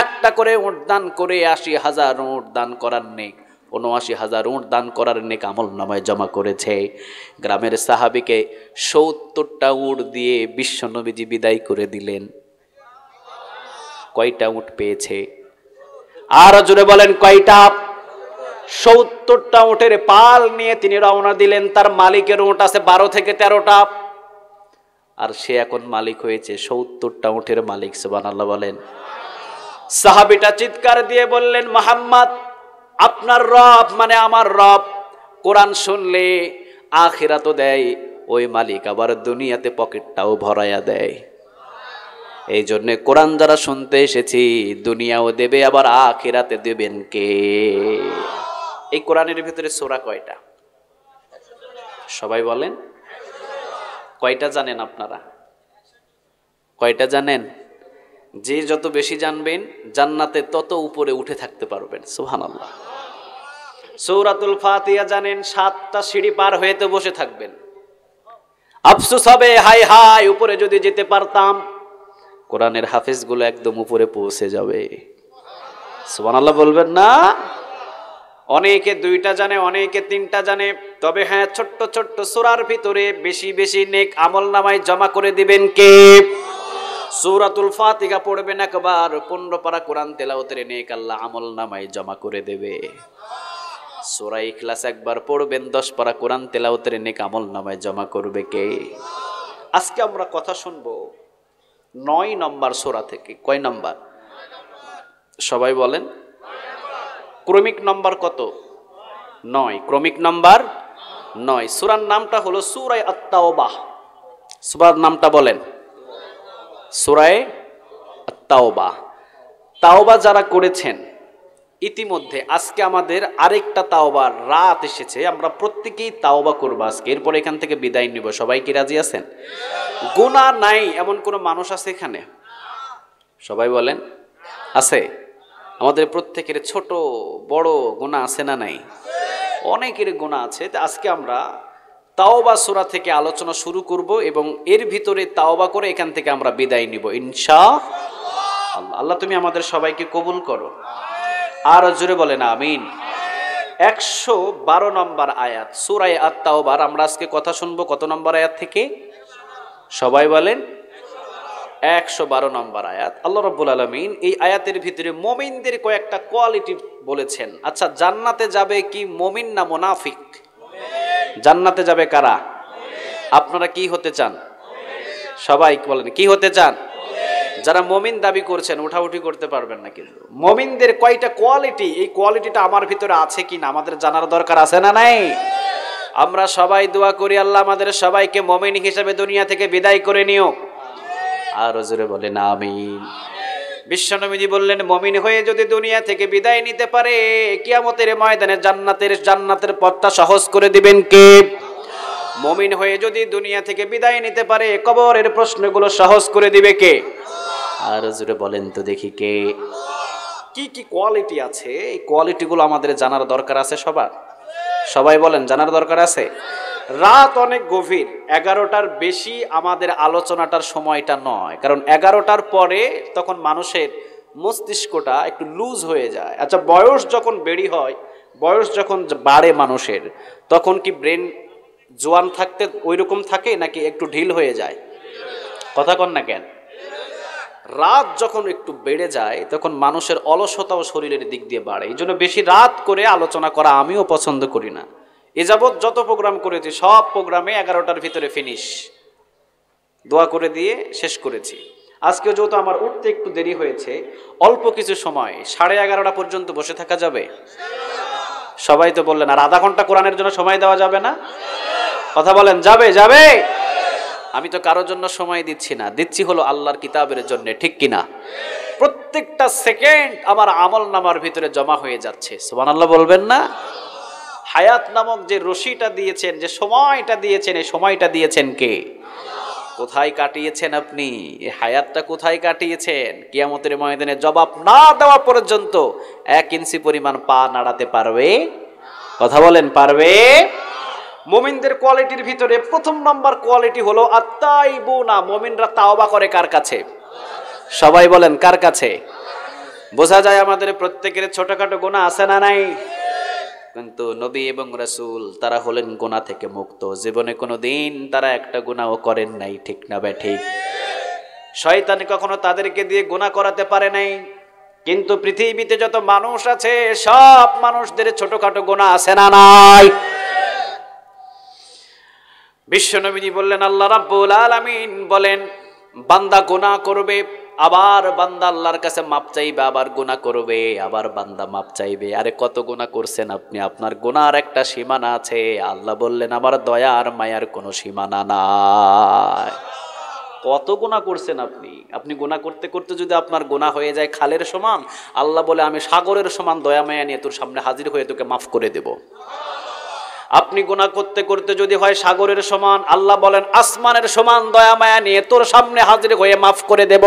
একটা করে উঠ দান করে আশি হাজার উঠ দান করার নেই উনআশি হাজার উঁট দান করার নেক আমল নামায় জমা করেছে গ্রামের সাহাবিকে সত্তরটা উঁট দিয়ে বিশ্বনবীজি বিদায় করে দিলেন কয়টা উঁট পেয়েছে আর জুড়ে বলেন কয়টা সত্তরটা উঁটের পাল নিয়ে তিনি রওনা দিলেন তার মালিকের উঁট আছে বারো থেকে তেরোটা আর সে এখন মালিক হয়েছে সত্তরটা উঠের মালিক সুবান আল্লাহ বলেন সাহাবিটা চিৎকার দিয়ে বললেন মাহাম্মদ আপনার রব মানে আমার রব কোরআন শুনলে আখেরা তো দেয় ওই মালিক আবার দুনিয়াতে পকেটটাও ভরাইয়া দেয় এই জন্যে কোরআন যারা শুনতে এসেছি দুনিয়াও দেবে আবার আখেরাতে দেবেন কে এই কোরআনের ভিতরে সোরা কয়টা সবাই বলেন কয়টা জানেন আপনারা কয়টা জানেন যে যত বেশি জানবেন জান্নাতে তত উপরে উঠে থাকতে পারবেন সুহান আল্লাহ সৌরাতুল ফাতিয়া জানেন সাতটা সিঁড়ি পার হয়ে তো বসে থাকবেন আফসুস হবে হাই হাই উপরে যদি যেতে পারতাম কোরআনের হাফেজগুলো একদম উপরে পৌঁছে যাবে সুবান আল্লাহ বলবেন না অনেকে দুইটা জানে অনেকে তিনটা জানে তবে হ্যাঁ ছোট্ট ছোট্ট সোরার ভিতরে বেশি বেশি নেক আমল নামায় জমা করে দিবেন কে সৌরাতুল ফাতিকা পড়বেন একবার পনেরো পারা কোরআন তেলাওতের নেক আল্লাহ আমল নামায় জমা করে দেবে সোরা ইখলাস একবার পড়বেন দশ পারা কোরআন তেলাওতের নেক আমল নামায় জমা করবে কে আজকে আমরা কথা শুনবো নয় নম্বর সোরা থেকে কয় নম্বর সবাই বলেন ক্রমিক নম্বর কত নয় ক্রমিক নম্বর নয় সুরার নামটা হলো সুরায় আত্মাওবাহ সুরার নামটা বলেন সুরায় তাওবা তাওবা যারা করেছেন ইতিমধ্যে আজকে আমাদের আরেকটা তাওবার রাত এসেছে আমরা প্রত্যেকেই তাওবা করবো আজকে এরপর এখান থেকে বিদায় নিব সবাই কি রাজি আছেন গুণা নাই এমন কোনো মানুষ আছে এখানে সবাই বলেন আছে আমাদের প্রত্যেকের ছোট বড় গোনা আছে না নাই অনেকের গোনা আছে আজকে আমরা তাওবা সোরা থেকে আলোচনা শুরু করব এবং এর ভিতরে তাওবা করে এখান থেকে আমরা বিদায় নিব ইনশা আল্লাহ আল্লাহ তুমি আমাদের সবাইকে কবুল করো আর জোরে না আমিন একশো বারো নম্বর আয়াত সুরায় আত্মাওবার আমরা আজকে কথা শুনবো কত নম্বর আয়াত থেকে সবাই বলেন একশো বারো নম্বর আয়াত আল্লাহ রব্বুল আলমিন এই আয়াতের ভিতরে মমিনদের কয়েকটা কোয়ালিটি বলেছেন আচ্ছা জান্নাতে যাবে কি মমিন না মোনাফিক জান্নাতে যাবে কারা আপনারা কি হতে চান সবাই বলেন কি হতে চান যারা মমিন দাবি করছেন উঠাউঠি করতে পারবেন না কিন্তু মমিনদের কয়টা কোয়ালিটি এই কোয়ালিটিটা আমার ভিতরে আছে কি না আমাদের জানার দরকার আছে না নাই আমরা সবাই দোয়া করি আল্লাহ আমাদের সবাইকে মমিন হিসেবে দুনিয়া থেকে বিদায় করে নিও আর জোরে বলেন আমিন বিশ্বনবীজি বললেন মমিন হয়ে যদি দুনিয়া থেকে বিদায় নিতে পারে কিয়ামতের ময়দানে জান্নাতের জান্নাতের পথটা সহজ করে দিবেন কে মমিন হয়ে যদি দুনিয়া থেকে বিদায় নিতে পারে কবরের প্রশ্নগুলো সহজ করে দিবে কে আর জোরে বলেন তো দেখি কে কি কি কোয়ালিটি আছে এই কোয়ালিটিগুলো আমাদের জানার দরকার আছে সবার সবাই বলেন জানার দরকার আছে রাত অনেক গভীর এগারোটার বেশি আমাদের আলোচনাটার সময়টা নয় কারণ এগারোটার পরে তখন মানুষের মস্তিষ্কটা একটু লুজ হয়ে যায় আচ্ছা বয়স যখন বেড়ি হয় বয়স যখন বাড়ে মানুষের তখন কি ব্রেন জোয়ান থাকতে ওই রকম থাকে নাকি একটু ঢিল হয়ে যায় কথা কন না কেন রাত যখন একটু বেড়ে যায় তখন মানুষের অলসতাও শরীরের দিক দিয়ে বাড়ে এই জন্য বেশি রাত করে আলোচনা করা আমিও পছন্দ করি না এ যাবৎ যত প্রোগ্রাম করেছি সব প্রোগ্রামে এগারোটার ভিতরে ফিনিশ দোয়া করে দিয়ে শেষ করেছি আজকে যেহেতু আমার উঠতে একটু দেরি হয়েছে অল্প কিছু সময় সাড়ে এগারোটা পর্যন্ত বসে থাকা যাবে সবাই তো বললেন আর আধা ঘন্টা কোরআনের জন্য সময় দেওয়া যাবে না কথা বলেন যাবে যাবে আমি তো কারোর জন্য সময় দিচ্ছি না দিচ্ছি হলো আল্লাহর কিতাবের জন্য ঠিক কিনা প্রত্যেকটা সেকেন্ড আমার আমল নামার ভিতরে জমা হয়ে যাচ্ছে সোমান আল্লাহ বলবেন না হায়াত নামক যে রশিটা দিয়েছেন যে সময়টা দিয়েছেন এই সময়টা দিয়েছেন কে কোথায় কাটিয়েছেন আপনি এই হায়াতটা কোথায় কাটিয়েছেন কিয়ামতের ময়দানে জবাব না দেওয়া পর্যন্ত এক ইঞ্চি পরিমাণ পা নাড়াতে পারবে কথা বলেন পারবে মোমিনদের কোয়ালিটির ভিতরে প্রথম নম্বর কোয়ালিটি হলো আত্মাই না মোমিনরা তাওবা করে কার কাছে সবাই বলেন কার কাছে বোঝা যায় আমাদের প্রত্যেকের ছোটখাটো গোনা আছে না নাই কিন্তু নবী এবং রাসুল তারা হলেন গোনা থেকে মুক্ত জীবনে কোনো দিন তারা একটা গুণাও করেন নাই ঠিক না ব্যা ঠিক শয়তান কখনো তাদেরকে দিয়ে গোনা করাতে পারে নাই কিন্তু পৃথিবীতে যত মানুষ আছে সব মানুষদের ছোটখাটো গোনা আছে না নাই নবীজি বললেন আল্লাহ রাব্বুল আলামিন বলেন বান্দা গোনা করবে আবার বান্দা আল্লাহর কাছে মাপ চাইবে আবার গুণা করবে আবার বান্দা মাপ চাইবে আরে কত গুণা করছেন আপনি আপনার গুনার একটা সীমানা আছে আল্লাহ বললেন আমার দয়া আর মায়ার কোনো সীমানা নাই কত গুণা করছেন আপনি আপনি গুণা করতে করতে যদি আপনার গুণা হয়ে যায় খালের সমান আল্লাহ বলে আমি সাগরের সমান দয়া মায়া নিয়ে তোর সামনে হাজির হয়ে তোকে মাফ করে দেব আপনি গুণা করতে করতে যদি হয় সাগরের সমান আল্লাহ বলেন আসমানের সমান দয়া মায়া নিয়ে তোর সামনে হাজির হয়ে মাফ করে দেব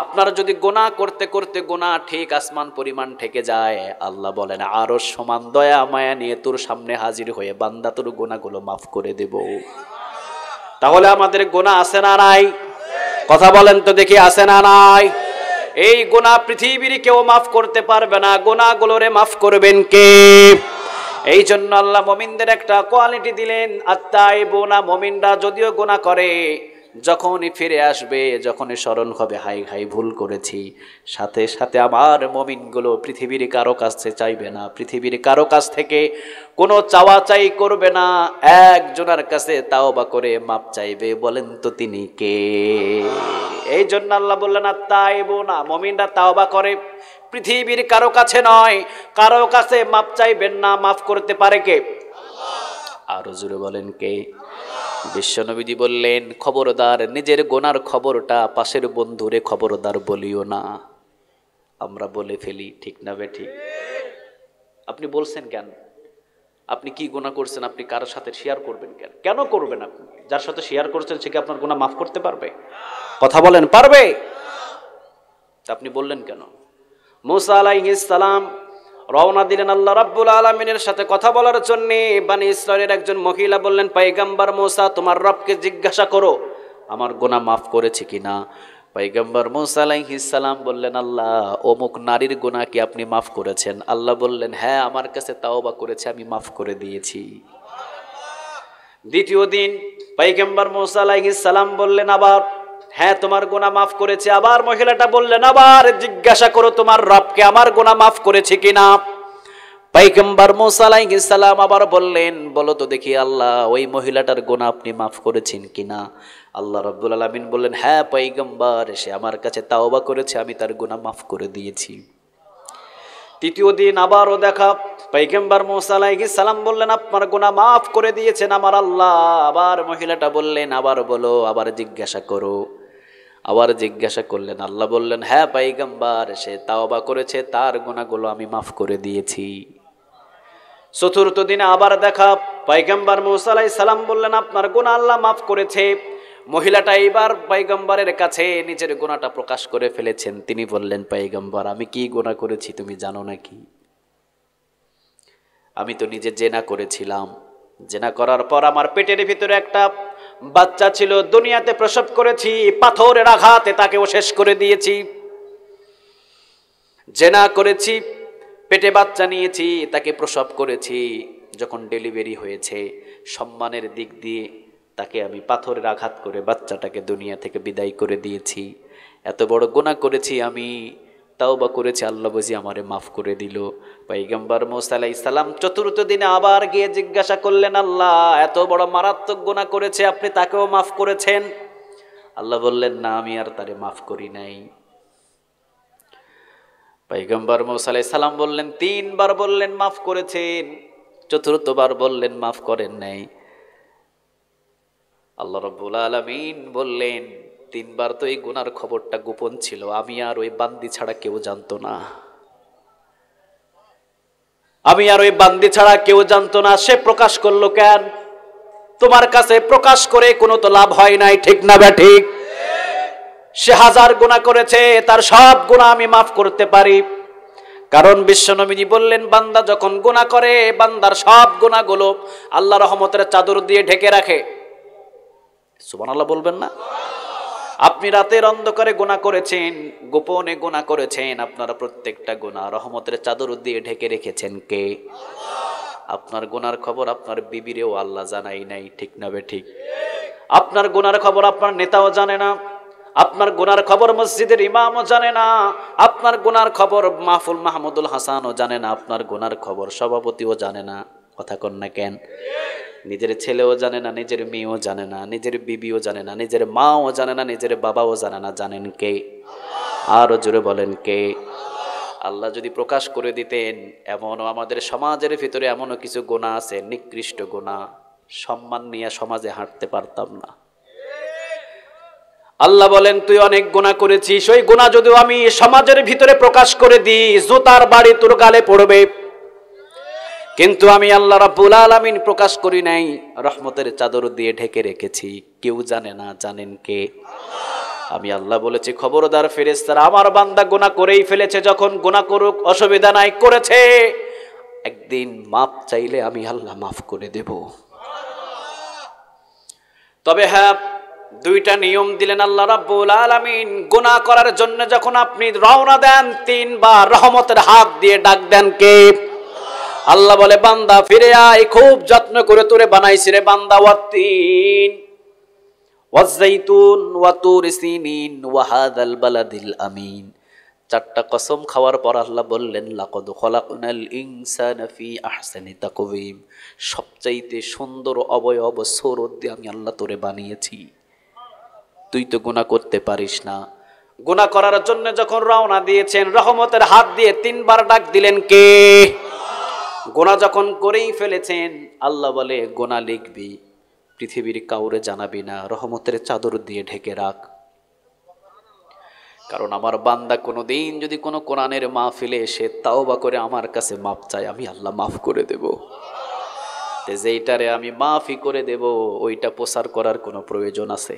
আপনারা যদি গোনা করতে করতে গোনা ঠিক আসমান পরিমাণ ঠেকে যায় আল্লাহ বলেন আরো সমান দয়া মায়া নিয়ে তোর সামনে হাজির হয়ে বান্দা তোর গোনাগুলো মাফ করে দেব তাহলে আমাদের গোনা আছে না নাই কথা বলেন তো দেখি আছে না নাই এই গোনা পৃথিবীর কেউ মাফ করতে পারবে না গোনাগুলোরে মাফ করবেন কে এই জন্য আল্লাহ মমিনদের একটা কোয়ালিটি দিলেন আত্মায় বোনা মমিনরা যদিও গোনা করে যখনই ফিরে আসবে যখনই স্মরণ হবে হাই হাই ভুল করেছি সাথে সাথে আমার মমিনগুলো পৃথিবীর কারো কাছে চাইবে না পৃথিবীর কারো কাছ থেকে কোনো চাওয়া চাই করবে না একজনের কাছে তাও বা করে মাপ চাইবে বলেন তো তিনি কে এই জন্য আল্লাহ বললেন আর তাই না মমিনরা তাও বা করে পৃথিবীর কারো কাছে নয় কারো কাছে মাপ চাইবেন না মাফ করতে পারে কে আরো জুড়ে বলেন কে বিশ্বনবীজি বললেন খবরদার নিজের গোনার খবরটা পাশের বন্ধুরে খবরদার বলিও না আমরা বলে ফেলি ঠিক না বে ঠিক আপনি বলছেন কেন আপনি কি গোনা করছেন আপনি কার সাথে শেয়ার করবেন কেন কেন করবেন আপনি যার সাথে শেয়ার করছেন সে কি আপনার গোনা মাফ করতে পারবে কথা বলেন পারবে আপনি বললেন কেন মোসা আলাইহিস সালাম রওনা দিলেন আল্লাহ রাব্বুল আলমিনের সাথে কথা বলার জন্য বানি ইসরায়েলের একজন মহিলা বললেন পাইগাম্বার মোসা তোমার রবকে জিজ্ঞাসা করো আমার গোনা মাফ করেছে কি না পাইগাম্বার মোসা আলাইহিসাল্লাম বললেন আল্লাহ অমুক নারীর গোনা কি আপনি মাফ করেছেন আল্লাহ বললেন হ্যাঁ আমার কাছে তাও বা করেছে আমি মাফ করে দিয়েছি দ্বিতীয় দিন পাইগাম্বার মোসা আলাইহিসাল্লাম বললেন আবার হ্যাঁ তোমার গোনা মাফ করেছে আবার মহিলাটা বললেন আবার জিজ্ঞাসা করো তোমার রবকে আমার গোনা মাফ করেছে কিনা পাইকম্বার মোসালাইসালাম আবার বললেন বলো তো দেখি আল্লাহ ওই মহিলাটার গোনা আপনি মাফ করেছেন কিনা আল্লাহ রব্বুল আলমিন বললেন হ্যাঁ পাইগম্বর সে আমার কাছে তাওবা করেছে আমি তার গোনা মাফ করে দিয়েছি তৃতীয় দিন আবারও দেখা পাইগম্বার মোসালাইসালাম বললেন আপনার গোনা মাফ করে দিয়েছেন আমার আল্লাহ আবার মহিলাটা বললেন আবার বলো আবার জিজ্ঞাসা করো আবার জিজ্ঞাসা করলেন আল্লাহ বললেন হ্যাঁ পাইগাম্বার সে তাওবা করেছে তার গোনাগুলো আমি মাফ করে দিয়েছি চতুর্থ দিনে আবার দেখা পাইগাম্বার মৌসালাই সালাম বললেন আপনার গোনা আল্লাহ মাফ করেছে মহিলাটা এইবার পাইগম্বরের কাছে নিজের গোনাটা প্রকাশ করে ফেলেছেন তিনি বললেন পাইগম্বর আমি কি গোনা করেছি তুমি জানো নাকি আমি তো নিজে জেনা করেছিলাম জেনা করার পর আমার পেটের ভিতরে একটা বাচ্চা ছিল দুনিয়াতে প্রসব করেছি পাথরের আঘাতে তাকেও শেষ করে দিয়েছি জেনা করেছি পেটে বাচ্চা নিয়েছি তাকে প্রসব করেছি যখন ডেলিভারি হয়েছে সম্মানের দিক দিয়ে তাকে আমি পাথরের আঘাত করে বাচ্চাটাকে দুনিয়া থেকে বিদায় করে দিয়েছি এত বড় গোনা করেছি আমি বা করেছে আল্লাহ বুঝি আমারে মাফ করে দিল পাইগম্বর মোসালাই ইসালাম চতুর্থ দিনে আবার গিয়ে জিজ্ঞাসা করলেন আল্লাহ এত বড় মারাত্মক গোনা করেছে আপনি তাকেও মাফ করেছেন আল্লাহ বললেন না আমি আর তারে মাফ করি নাই পাইগম্বর মোসালাই সালাম বললেন তিনবার বললেন মাফ করেছেন চতুর্থবার বললেন মাফ করেন নাই আল্লাহ রব্বুল আলমিন বললেন তিনবার তো এই গুনার খবরটা গোপন ছিল আমি আর ওই বান্দি ছাড়া কেউ জানতো না আমি আর ওই বান্দি ছাড়া কেউ জানতো না সে প্রকাশ করলো কেন তোমার কাছে প্রকাশ করে কোনো তো লাভ হয় নাই ঠিক না ব্যা ঠিক সে হাজার গুণা করেছে তার সব গুণা আমি মাফ করতে পারি কারণ বিশ্বনমিনী বললেন বান্দা যখন গুণা করে বান্দার সব গুণাগুলো আল্লাহ রহমতের চাদর দিয়ে ঢেকে রাখে সুবান আল্লাহ বলবেন না আপনি রাতের অন্ধকারে গোনা করেছেন গোপনে গোনা করেছেন আপনারা প্রত্যেকটা গোনা রহমতের চাদর দিয়ে ঢেকে রেখেছেন কে আপনার গোনার খবর আপনার বিবিরেও আল্লাহ জানাই নাই ঠিক না বে ঠিক আপনার গোনার খবর আপনার নেতাও জানে না আপনার গোনার খবর মসজিদের ইমামও জানে না আপনার গোনার খবর মাহফুল মাহমুদুল হাসানও জানে না আপনার গোনার খবর সভাপতিও জানে না কথা কন্যা না কেন নিজের ছেলেও জানে না নিজের মেয়েও জানে না নিজের বিবিও জানে না নিজের মাও জানে না নিজের বাবাও জানে না জানেন কে আরও জোরে বলেন কে আল্লাহ যদি প্রকাশ করে দিতেন এমনও আমাদের সমাজের ভিতরে এমনও কিছু গোনা আছে নিকৃষ্ট গোনা সম্মান নিয়ে সমাজে হাঁটতে পারতাম না আল্লাহ বলেন তুই অনেক গোনা করেছিস ওই গোনা যদিও আমি সমাজের ভিতরে প্রকাশ করে দিই জুতার বাড়ি তোর গালে পড়বে কিন্তু আমি আল্লাহ রাব্বুল আলামিন প্রকাশ করি নাই রহমতের চাদর দিয়ে ঢেকে রেখেছি কেউ জানে না জানেন কে আমি আল্লাহ বলেছি খবরদার ফেরেস্তারা আমার বান্দা গোনা করেই ফেলেছে যখন গোনা করুক অসুবিধা নাই করেছে একদিন মাফ চাইলে আমি আল্লাহ মাফ করে দেব তবে হ্যাঁ দুইটা নিয়ম দিলেন আল্লাহ রাব্বুল আলামিন গোনা করার জন্য যখন আপনি রওনা দেন তিনবার রহমতের হাত দিয়ে ডাক দেন কে আল্লাহ বলে বান্দা ফিরে আয় খুব যত্ন করে তোরে বানাইছি রে বান্দা ওয়াতিন ওয়াজাইতুন ওয়াতুর ওয়া ওয়াহাদাল বালাদিল আমিন চারটা কসম খাওয়ার পর আল্লাহ বললেন লাকদ খলাকনাল ইনসানা ফি আহসানি তাকওয়িম সবচাইতে সুন্দর অবয়ব সৌরদ দিয়ে আমি আল্লাহ তোরে বানিয়েছি তুই তো গুনাহ করতে পারিস না গুনাহ করার জন্য যখন রওনা দিয়েছেন রহমতের হাত দিয়ে তিনবার ডাক দিলেন কে গোনা যখন করেই ফেলেছেন আল্লাহ বলে গোনা লিখবি পৃথিবীর কাউরে জানাবি না রহমতের চাদর দিয়ে ঢেকে রাখ কারণ আমার বান্দা কোনো দিন যদি কোনো কোরআনের ফেলে এসে তাও বা করে আমার কাছে মাফ চায় আমি আল্লাহ মাফ করে দেব যেইটারে আমি মাফি করে দেব ওইটা প্রচার করার কোনো প্রয়োজন আছে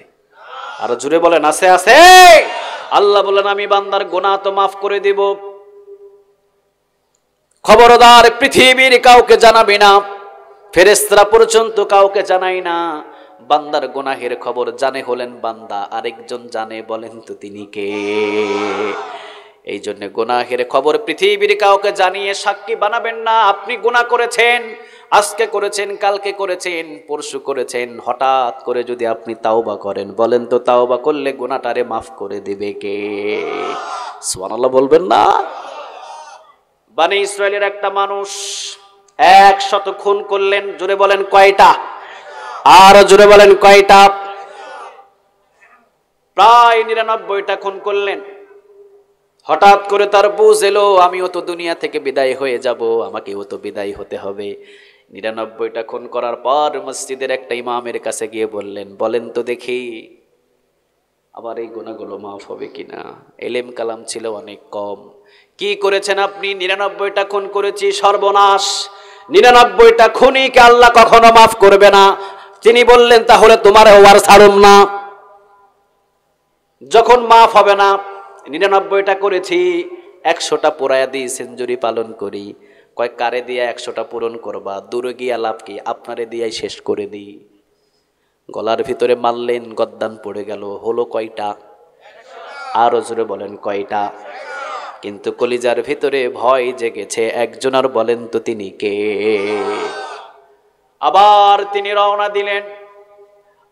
আর জুড়ে বলেন আছে আছে আল্লাহ বলেন আমি বান্দার গোনা তো মাফ করে দেব খবরদার পৃথিবীর কাউকে জানাবি না ফেরেস্তারা পর্যন্ত কাউকে জানাই না বান্দার গোনাহের খবর জানে হলেন বান্দা আরেকজন জানে বলেন তো তিনি কে এই জন্য গোনাহের খবর পৃথিবীর কাউকে জানিয়ে সাক্ষী বানাবেন না আপনি গোনা করেছেন আজকে করেছেন কালকে করেছেন পরশু করেছেন হঠাৎ করে যদি আপনি তাওবা করেন বলেন তো তাওবা করলে গোনাটারে মাফ করে দেবে কে সোয়ানাল্লাহ বলবেন না বানে ইসরায়েলের একটা মানুষ একশত খুন করলেন জোরে বলেন কয়টা আর জোরে বলেন কয়টা প্রায় নিরানব্বইটা খুন করলেন হঠাৎ করে তার বুঝ এলো আমিও তো দুনিয়া থেকে বিদায় হয়ে যাব আমাকেও তো বিদায় হতে হবে নিরানব্বইটা খুন করার পর মসজিদের একটা ইমামের কাছে গিয়ে বললেন বলেন তো দেখি আবার এই গুণাগুলো মাফ হবে কিনা এলেম কালাম ছিল অনেক কম কি করেছেন আপনি নিরানব্বইটা খুন করেছি সর্বনাশ নিরানব্বইটা কে আল্লাহ কখনো মাফ করবে না তিনি বললেন তাহলে তোমার ওয়ার ছাড়ুম না যখন মাফ হবে না নিরানব্বইটা করেছি একশোটা পোড়ায় দিই সেঞ্চুরি পালন করি কয়েক কারে দিয়ে একশোটা পূরণ করবা দূরে গিয়া লাভ কি আপনারে দিয়াই শেষ করে দিই গলার ভিতরে মারলেন গদ্দান পড়ে গেল হলো কয়টা আরও জোরে বলেন কয়টা কিন্তু কলিজার ভিতরে ভয় জেগেছে একজন আর বলেন তো তিনি কে আবার তিনি রওনা দিলেন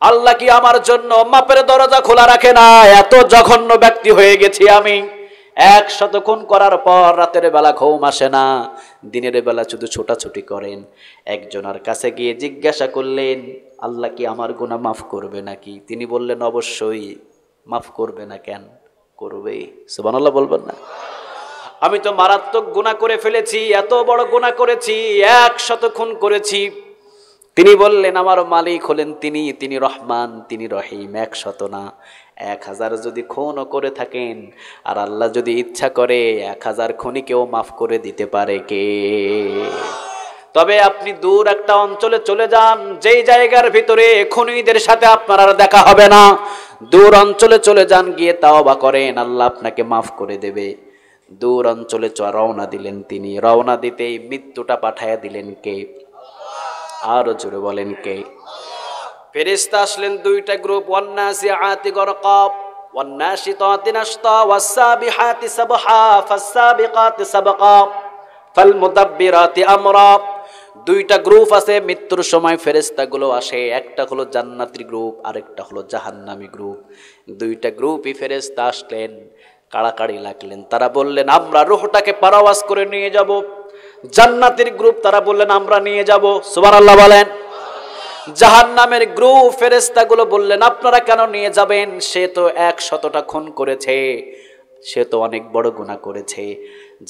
আল্লাহ কি আমার জন্য মাপের দরজা খোলা রাখে না এত জঘন্য ব্যক্তি হয়ে গেছি আমি একশত খুন করার পর রাতের বেলা ঘুম আসে না দিনের বেলা শুধু ছোটাছুটি করেন একজনের কাছে গিয়ে জিজ্ঞাসা করলেন আল্লাহ কি আমার গুণা মাফ করবে নাকি তিনি বললেন অবশ্যই মাফ করবে না কেন করবে সুবান আল্লাহ বলবেন না আমি তো মারাত্মক গুণা করে ফেলেছি এত বড় গুণা করেছি একশত খুন করেছি তিনি বললেন আমার মালিক হলেন তিনি তিনি রহমান তিনি রহিম একশত না এক হাজার যদি খুনও করে থাকেন আর আল্লাহ যদি ইচ্ছা করে এক হাজার খুনিকেও মাফ করে দিতে পারে কে তবে আপনি দূর একটা অঞ্চলে চলে যান যেই জায়গার ভিতরে খুনিদের সাথে আপনার আর দেখা হবে না দূর অঞ্চলে চলে যান গিয়ে তাওবা করেন আল্লাহ আপনাকে মাফ করে দেবে দূর অঞ্চলে রওনা দিলেন তিনি রওনা দিতেই মৃত্যুটা পাঠায়া দিলেন কে আরও জোরে বলেন কে ফেরিস্তা আসলেন দুইটা গ্রুপ ওয়ান্নাসি আতি গরকব والناشطات نشطا والسابحات سبحا فالسابقات سبقا فالمدبرات أمرا দুইটা গ্রুপ আছে মৃত্যুর সময় ফেরেস্তাগুলো আসে একটা হলো জান্নাতি গ্রুপ আরেকটা হলো জাহান্নামি গ্রুপ দুইটা গ্রুপই ফেরেস্তা আসলেন কাড়াকাড়ি লাগলেন তারা বললেন আমরা রোহটাকে পারাওয়াজ করে নিয়ে যাব জান্নাতের গ্রুপ তারা বললেন আমরা নিয়ে যাব সুবার আল্লাহ বলেন জাহান নামের গ্রুপ ফেরেস্তাগুলো বললেন আপনারা কেন নিয়ে যাবেন সে তো এক শতটা খুন করেছে সে তো অনেক বড় গুণা করেছে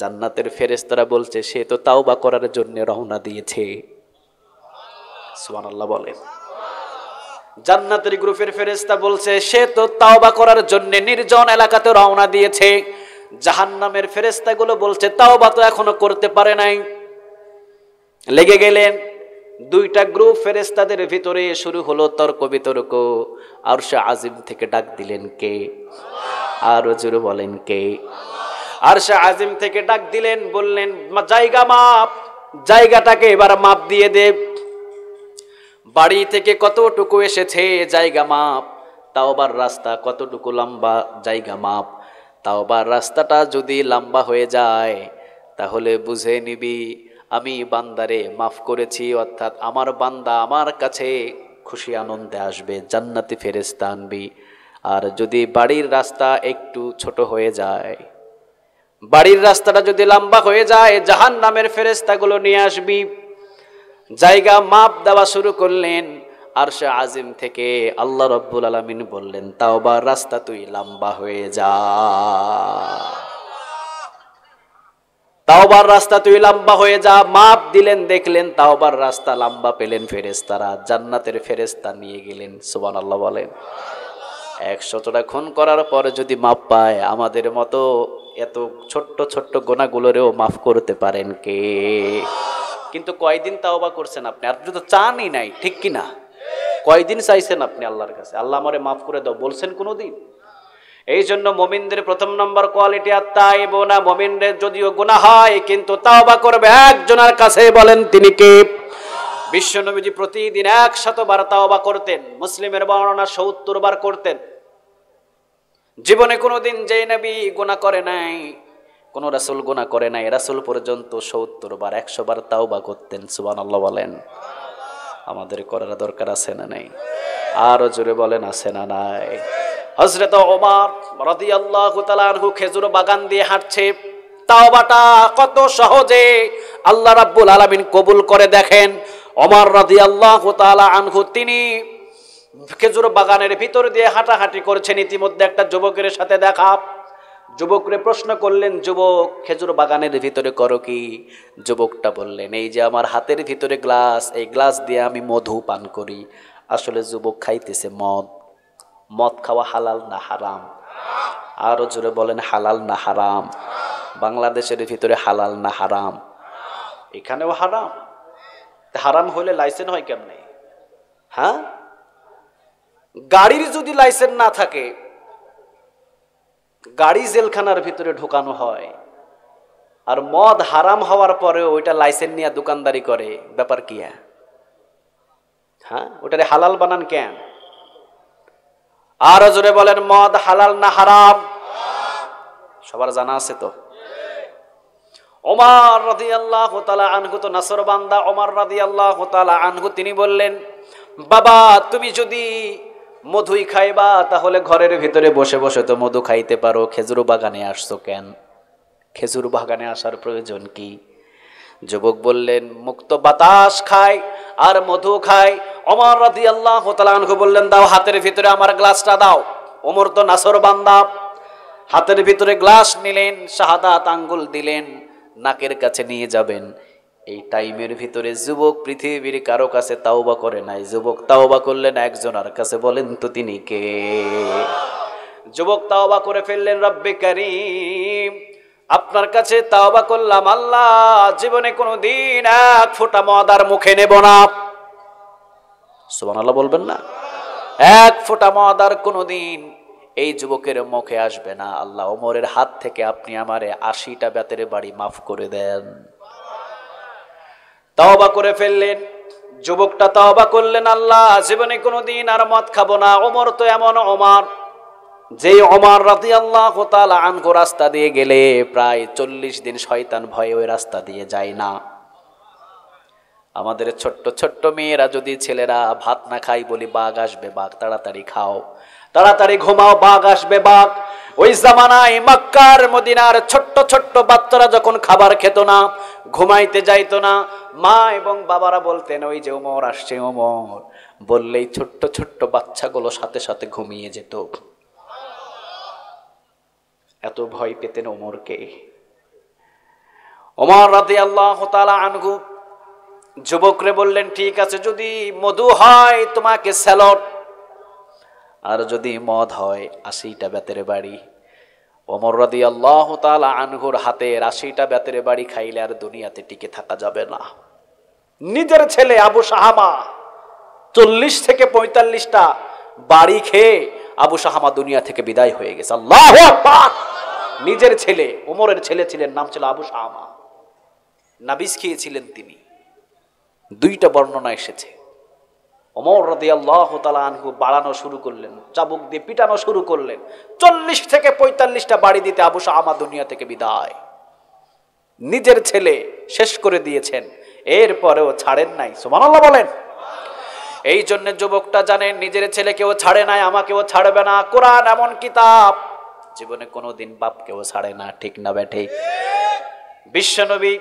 জান্নাতের ফেরেস্তারা বলছে সে তো তাও বা করার জন্য রওনা দিয়েছে আল্লাহ বলেন জান্নাতের গ্রুপের ফেরেস্তা বলছে সে তো তাওবা করার জন্য নির্জন এলাকাতে রওনা দিয়েছে জাহান্নামের ফেরেস্তাগুলো বলছে তাওবা তো এখনো করতে পারে নাই লেগে গেলেন দুইটা গ্রুপ ফেরেস্তাদের ভিতরে শুরু হলো তর্ক বিতর্ক আর সে আজিম থেকে ডাক দিলেন কে আর জুরু বলেন কে আর সে আজিম থেকে ডাক দিলেন বললেন জায়গা মাপ জায়গাটাকে এবার মাপ দিয়ে দেব বাড়ি থেকে কতটুকু এসেছে জায়গা মাপ তাও আবার রাস্তা কতটুকু লম্বা জায়গা মাপ তাও আবার রাস্তাটা যদি লম্বা হয়ে যায় তাহলে বুঝে নিবি আমি বান্দারে মাফ করেছি অর্থাৎ আমার বান্দা আমার কাছে খুশি আনন্দে আসবে জান্নাতি ফেরেস্তা আনবি আর যদি বাড়ির রাস্তা একটু ছোট হয়ে যায় বাড়ির রাস্তাটা যদি লম্বা হয়ে যায় জাহান নামের ফেরেস্তাগুলো নিয়ে আসবি জায়গা মাপ দেওয়া শুরু করলেন আরশে আজিম থেকে আল্লাহ রব্বুল আলমিন বললেন তাও বা রাস্তা তুই লম্বা হয়ে যা তাওবার রাস্তা তুই লম্বা হয়ে যা মাপ দিলেন দেখলেন তাওবার রাস্তা লম্বা পেলেন ফেরেস্তারা জান্নাতের ফেরেস্তা নিয়ে গেলেন সুবান আল্লাহ বলেন একশতটা খুন করার পরে যদি মাপ পায় আমাদের মতো এত ছোট্ট ছোট্ট গোনাগুলোরেও মাফ করতে পারেন কে কিন্তু কয়দিন বা করছেন আপনি আর তো চানই নাই ঠিক কি না কয়দিন চাইছেন আপনি আল্লাহর কাছে আল্লাহ আমারে মাফ করে দাও বলছেন কোনো দিন এই জন্য মোমিনদের প্রথম নম্বর কোয়ালিটি আর তাই বোনা মোমিনদের যদিও গোনা হয় কিন্তু বা করবে একজনের কাছে বলেন তিনি কে বিশ্বনবীজি প্রতিদিন একশত বার বা করতেন মুসলিমের বর্ণনা সত্তর বার করতেন জীবনে কোনো দিন যেই নবী গোনা করে নাই কোনো রাসুল গোনা করে নাই রাসুল পর্যন্ত সত্তর বার একশো বার তাও বা করতেন সুবান আল্লাহ বলেন আমাদের করার দরকার আছে না নাই আরো জোরে বলেন আছে না নাই হজরত ওমার রদি আল্লাহ হু খেজুর বাগান দিয়ে হাঁটছে তাওবাটা কত সহজে আল্লাহ রাব্বুল আলামিন কবুল করে দেখেন অমর রদি আল্লাহ আনহু তিনি খেজুর বাগানের ভিতর দিয়ে হাঁটাহাঁটি করছেন ইতিমধ্যে একটা যুবকের সাথে দেখা যুবকরে প্রশ্ন করলেন যুবক খেজুর বাগানের ভিতরে করো কি যুবকটা বললেন এই যে আমার হাতের ভিতরে গ্লাস এই গ্লাস দিয়ে আমি মধু পান করি আসলে যুবক খাইতেছে মদ মদ খাওয়া হালাল না হারাম আরও জোরে বলেন হালাল না হারাম বাংলাদেশের ভিতরে হালাল না হারাম এখানেও হারাম হারাম হলে লাইসেন্স হয় কেমনে হ্যাঁ গাড়ির যদি লাইসেন্স না থাকে গাড়ি জেলখানার ভিতরে ঢোকানো হয় আর মদ হারাম হওয়ার পরে ওইটা লাইসেন্স নিয়ে দোকানদারি করে ব্যাপার কি হ্যাঁ, হ্যাঁ ওটারে হালাল বানান কেন আর জোরে বলেন মদ হালাল না হারাম সবার জানা আছে তো ওমার রাদি আল্লাহ আনহু তো নাসর বান্দা ওমার রাদি আল্লাহ আনহু তিনি বললেন বাবা তুমি যদি মধুই খাইবা তাহলে ঘরের ভিতরে বসে বসে তো মধু খাইতে পারো খেজুর বাগানে আসছো কেন খেজুর বাগানে আসার প্রয়োজন কি যুবক বললেন মুক্ত বাতাস খায় আর মধু খায় অমর রাদি আল্লাহ বললেন দাও হাতের ভিতরে আমার গ্লাসটা দাও অমর তো নাসর বান্দা হাতের ভিতরে গ্লাস নিলেন শাহাদাত আঙ্গুল দিলেন নাকের কাছে নিয়ে যাবেন এই টাইমের ভিতরে যুবক পৃথিবীর কারো কাছে তাওবা করে নাই যুবক তাওবা করলেন একজন আর কাছে বলেন তো তিনি কে যুবক তাওবা করে ফেললেন রব্বে কারিম আপনার কাছে তাওবা করলাম আল্লাহ জীবনে কোনো দিন এক ফোঁটা মদার মুখে নেব না সুবহানাল্লাহ বলবেন না এক ফোঁটা মদার কোনো দিন এই যুবকের মুখে আসবে না আল্লাহ ওমরের হাত থেকে আপনি আমারে আশিটা ব্যাতের বাড়ি মাফ করে দেন তাওবা করে ফেললেন যুবকটা তাওবা করলেন আল্লাহ জীবনে কোনোদিন আর মদ খাবো না ওমর তো এমন ওমার যে অমার রাতি আল্লাহ আনকো রাস্তা দিয়ে গেলে প্রায় চল্লিশ দিন শয়তান ভয়ে ওই রাস্তা দিয়ে যায় না আমাদের ছোট্ট ছোট্ট মেয়েরা যদি ছেলেরা ভাত না খাই বলি বাঘ আসবে বাঘ তাড়াতাড়ি খাও তাড়াতাড়ি ঘুমাও বাঘ আসবে বাঘ ওই জামানায় মক্কার মদিনার ছোট্ট ছোট্ট বাচ্চারা যখন খাবার খেত না ঘুমাইতে যাইতো না মা এবং বাবারা বলতেন ওই যে ওমর আসছে ওমর বললেই ছোট্ট ছোট্ট বাচ্চাগুলো সাথে সাথে ঘুমিয়ে যেত এত ভয় পেতেন ওমরকে ওমর রাতে আল্লাহ তালা আনগু যুবকরে বললেন ঠিক আছে যদি মধু হয় তোমাকে স্যালট আর যদি মদ হয় আশিটা বেতের বাড়ি ওমর রাদি আল্লাহ তাল আনহুর হাতে রাশিটা বেতের বাড়ি খাইলে আর দুনিয়াতে টিকে থাকা যাবে না নিজের ছেলে আবু সাহামা চল্লিশ থেকে পঁয়তাল্লিশটা বাড়ি খেয়ে আবু সাহামা দুনিয়া থেকে বিদায় হয়ে গেছে আল্লাহ নিজের ছেলে ওমরের ছেলে ছিলেন নাম ছিল আবু সাহামা নাবিস খেয়েছিলেন তিনি দুইটা বর্ণনা এসেছে অমর রদিয়াল্লাহ তালা আনহু বাড়ানো শুরু করলেন চাবুক দিয়ে পিটানো শুরু করলেন চল্লিশ থেকে পঁয়তাল্লিশটা বাড়ি দিতে আবু আমা দুনিয়া থেকে বিদায় নিজের ছেলে শেষ করে দিয়েছেন এরপরেও ছাড়েন নাই সুমানাল্লাহ বলেন এই জন্য যুবকটা জানেন নিজের ছেলে কেউ ছাড়ে নাই আমাকেও ছাড়বে না কোরআন এমন কিতাব জীবনে কোনোদিন কেউ ছাড়ে না ঠিক না ব্যাঠে বিশ্বনবী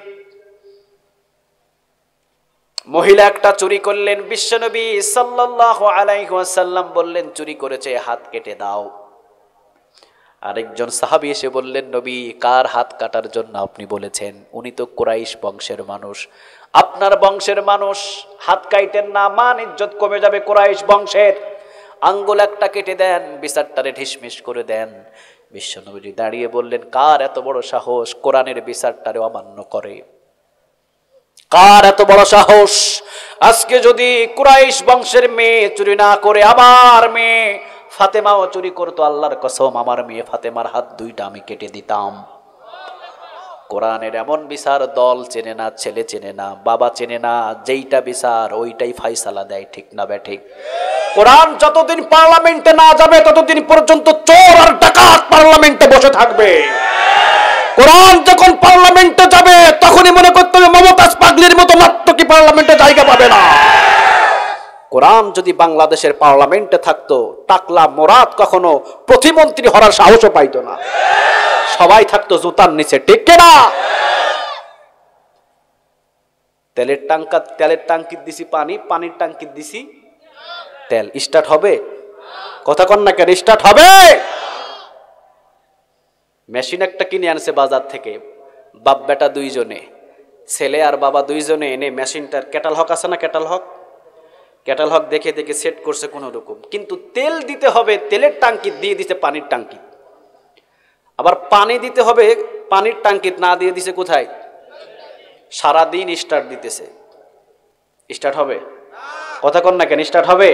মহিলা একটা চুরি করলেন বিশ্বনবী সাল্লাহ আলাইহাসাল্লাম বললেন চুরি করেছে হাত কেটে দাও আরেকজন সাহাবি এসে বললেন নবী কার হাত কাটার জন্য আপনি বলেছেন উনি তো কোরাইশ বংশের মানুষ আপনার বংশের মানুষ হাত কাইটেন না মান ইজ্জত কমে যাবে কোরাইশ বংশের আঙ্গুল একটা কেটে দেন বিচারটারে ঢিসমিস করে দেন বিশ্বনবীজি দাঁড়িয়ে বললেন কার এত বড় সাহস কোরআনের বিচারটারে অমান্য করে কার এত বড় সাহস আজকে যদি কুরাইশ বংশের মেয়ে চুরি না করে আমার মেয়ে ফাতেমাও চুরি করতো আল্লাহর কসম আমার মেয়ে ফাতেমার হাত দুইটা আমি কেটে দিতাম কোরআনের এমন বিচার দল চেনে না ছেলে চেনে না বাবা চেনে না যেইটা বিচার ওইটাই ফাইসালা দেয় ঠিক না ব্যাঠিক কোরআন যতদিন পার্লামেন্টে না যাবে ততদিন পর্যন্ত চোর আর ডাকাত পার্লামেন্টে বসে থাকবে কোরআন যখন পার্লামেন্টে যাবে তখনই মনে করতে হবে মমতাজ পাগলির মতো কি পার্লামেন্টে জায়গা পাবে না কোরআন যদি বাংলাদেশের পার্লামেন্টে থাকতো টাকলা মোরাদ কখনো প্রতিমন্ত্রী হওয়ার সাহসও পাইত না সবাই থাকতো জুতার নিচে টেকে না তেলের টাঙ্কা তেলের টাঙ্কি দিছি পানি পানির টাঙ্কি দিছি তেল স্টার্ট হবে কথা কন্যাকে না কেন স্টার্ট হবে মেশিন একটা কিনে আনছে বাজার থেকে বাপ বেটা দুইজনে ছেলে আর বাবা দুইজনে এনে মেশিনটার ক্যাটাল হক আছে না ক্যাটাল হক ক্যাটাল হক দেখে দেখে সেট করছে কোনো রকম কিন্তু তেল দিতে হবে তেলের টাঙ্কি দিয়ে দিছে পানির টাঙ্কি আবার পানি দিতে হবে পানির টাঙ্কি না দিয়ে দিছে কোথায় সারাদিন স্টার্ট দিতেছে স্টার্ট হবে কথা কন না কেন স্টার্ট হবে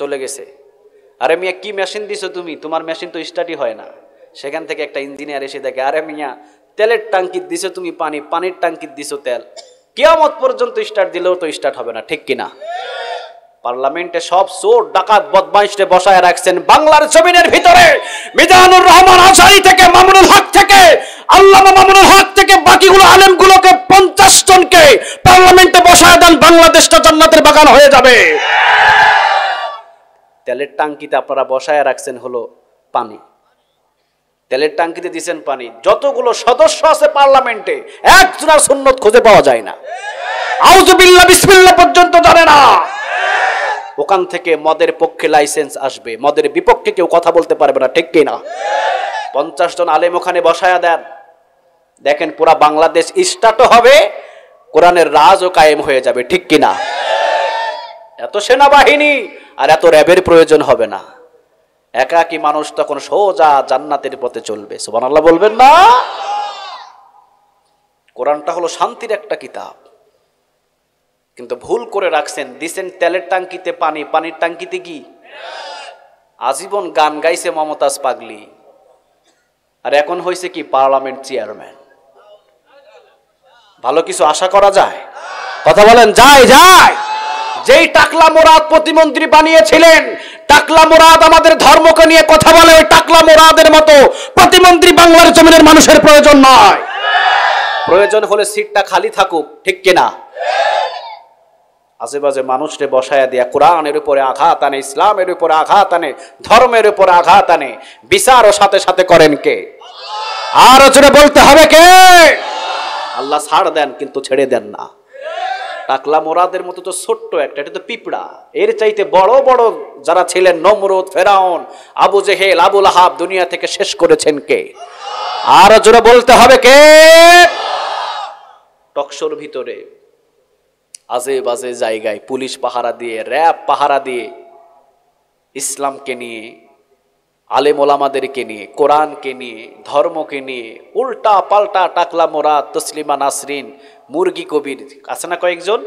চলে গেছে আরে মিয়া কি মেশিন দিছো তুমি তোমার মেশিন তো স্টার্টই হয় না সেখান থেকে একটা ইঞ্জিনিয়ার এসে দেখে আরে মিয়া তেলের ট্যাঙ্কি দিছো তুমি পানি পানির ট্যাঙ্কি দিছো তেল কেয়ামত পর্যন্ত স্টার্ট দিলেও তো স্টার্ট হবে না ঠিক কিনা পার্লামেন্টে সব চোর ডাকাত বদমাইশে বসায় রাখছেন বাংলার জমিনের ভিতরে মিজানুর রহমান আসারি থেকে মামুনুল হক থেকে আল্লামা মামুনুল হক থেকে বাকিগুলো আলেমগুলোকে পঞ্চাশ জনকে পার্লামেন্টে বসায় দেন বাংলাদেশটা জান্নাতের বাগান হয়ে যাবে তেলের টাঙ্কিতে আপনারা বসায় রাখছেন হলো পানি তেলের টাঙ্কিতে দিচ্ছেন পানি যতগুলো সদস্য আছে পার্লামেন্টে একজনের সুন্নত খুঁজে পাওয়া যায় না আউজুবিল্লা বিসমিল্লা পর্যন্ত জানে না ওখান থেকে মদের পক্ষে লাইসেন্স আসবে মদের বিপক্ষে কেউ কথা বলতে পারবে না ঠিক কিনা পঞ্চাশ জন আলেম ওখানে বসায়া দেন দেখেন পুরা বাংলাদেশ স্টার্টও হবে কোরআনের রাজও কায়েম হয়ে যাবে ঠিক কি না এত সেনাবাহিনী আর এত র্যাবের প্রয়োজন হবে না একাকি মানুষ তখন সোজা জান্নাতের পথে চলবে সুবান আল্লাহ বলবেন না কোরআনটা হলো শান্তির একটা কিতাব কিন্তু ভুল করে রাখছেন দিছেন তেলের টাঙ্কিতে পানি পানির টাঙ্কিতে কি আজীবন গান গাইছে মমতাজ পাগলি আর এখন হয়েছে কি পার্লামেন্ট চেয়ারম্যান ভালো কিছু আশা করা যায় কথা বলেন যায় যায় যেই টাকলা মোরাদ প্রতিমন্ত্রী বানিয়েছিলেন টাকলা মোরাদ আমাদের ধর্মকে নিয়ে কথা বলে ওই টাকলা মোরাদের মতো প্রতিমন্ত্রী বাংলার জমিনের মানুষের প্রয়োজন নয় প্রয়োজন হলে সিটটা খালি থাকুক ঠিক কিনা আজেবাজে মানুষকে বসায়া দিয়া কোরআনের উপরে আঘাত আনে ইসলামের উপরে আঘাত আনে ধর্মের উপরে আঘাত আনে বিচারও সাথে সাথে করেন কে আর জোরে বলতে হবে কে আল্লাহ ছাড় দেন কিন্তু ছেড়ে দেন না কাকলা মোরাদের মতো তো ছোট্ট একটা এটা তো পিঁপড়া এর চাইতে বড় বড় যারা ছিলেন নমরত ফেরাউন আবু জেহেল আবুল আহাব দুনিয়া থেকে শেষ করেছেন কে আর জোরে বলতে হবে কে টকশোর ভিতরে আজে বাজে জায়গায় পুলিশ পাহারা দিয়ে র্যাব পাহারা দিয়ে ইসলামকে নিয়ে আলেম ওলামাদেরকে নিয়ে কোরআনকে নিয়ে ধর্মকে নিয়ে উল্টা পাল্টা টাকলা মোরা তসলিমা নাসরিন মুরগি কবির আছে না কয়েকজন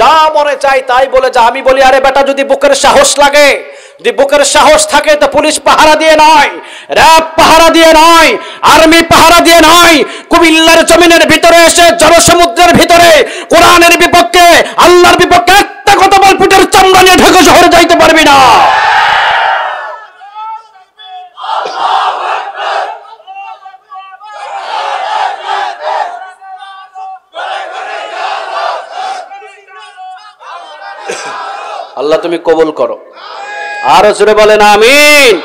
যা মনে চাই তাই বলে যা আমি বলি আরে বেটা যদি বুকের সাহস লাগে যদি বুকের সাহস থাকে তো পুলিশ পাহারা দিয়ে নয় র্যাব পাহারা দিয়ে নয় আর্মি পাহারা দিয়ে নয় কুমিল্লার জমিনের ভিতরে এসে জনসমুদ্রের ভিতরে কোরআনের বিপক্ষে আল্লাহর বিপক্ষে একটা কথা বল পিঠের চামড়া নিয়ে ঢেকে শহরে যাইতে পারবি না আল্লাহ তুমি কবুল করো আরো জোরে বলেন আমিন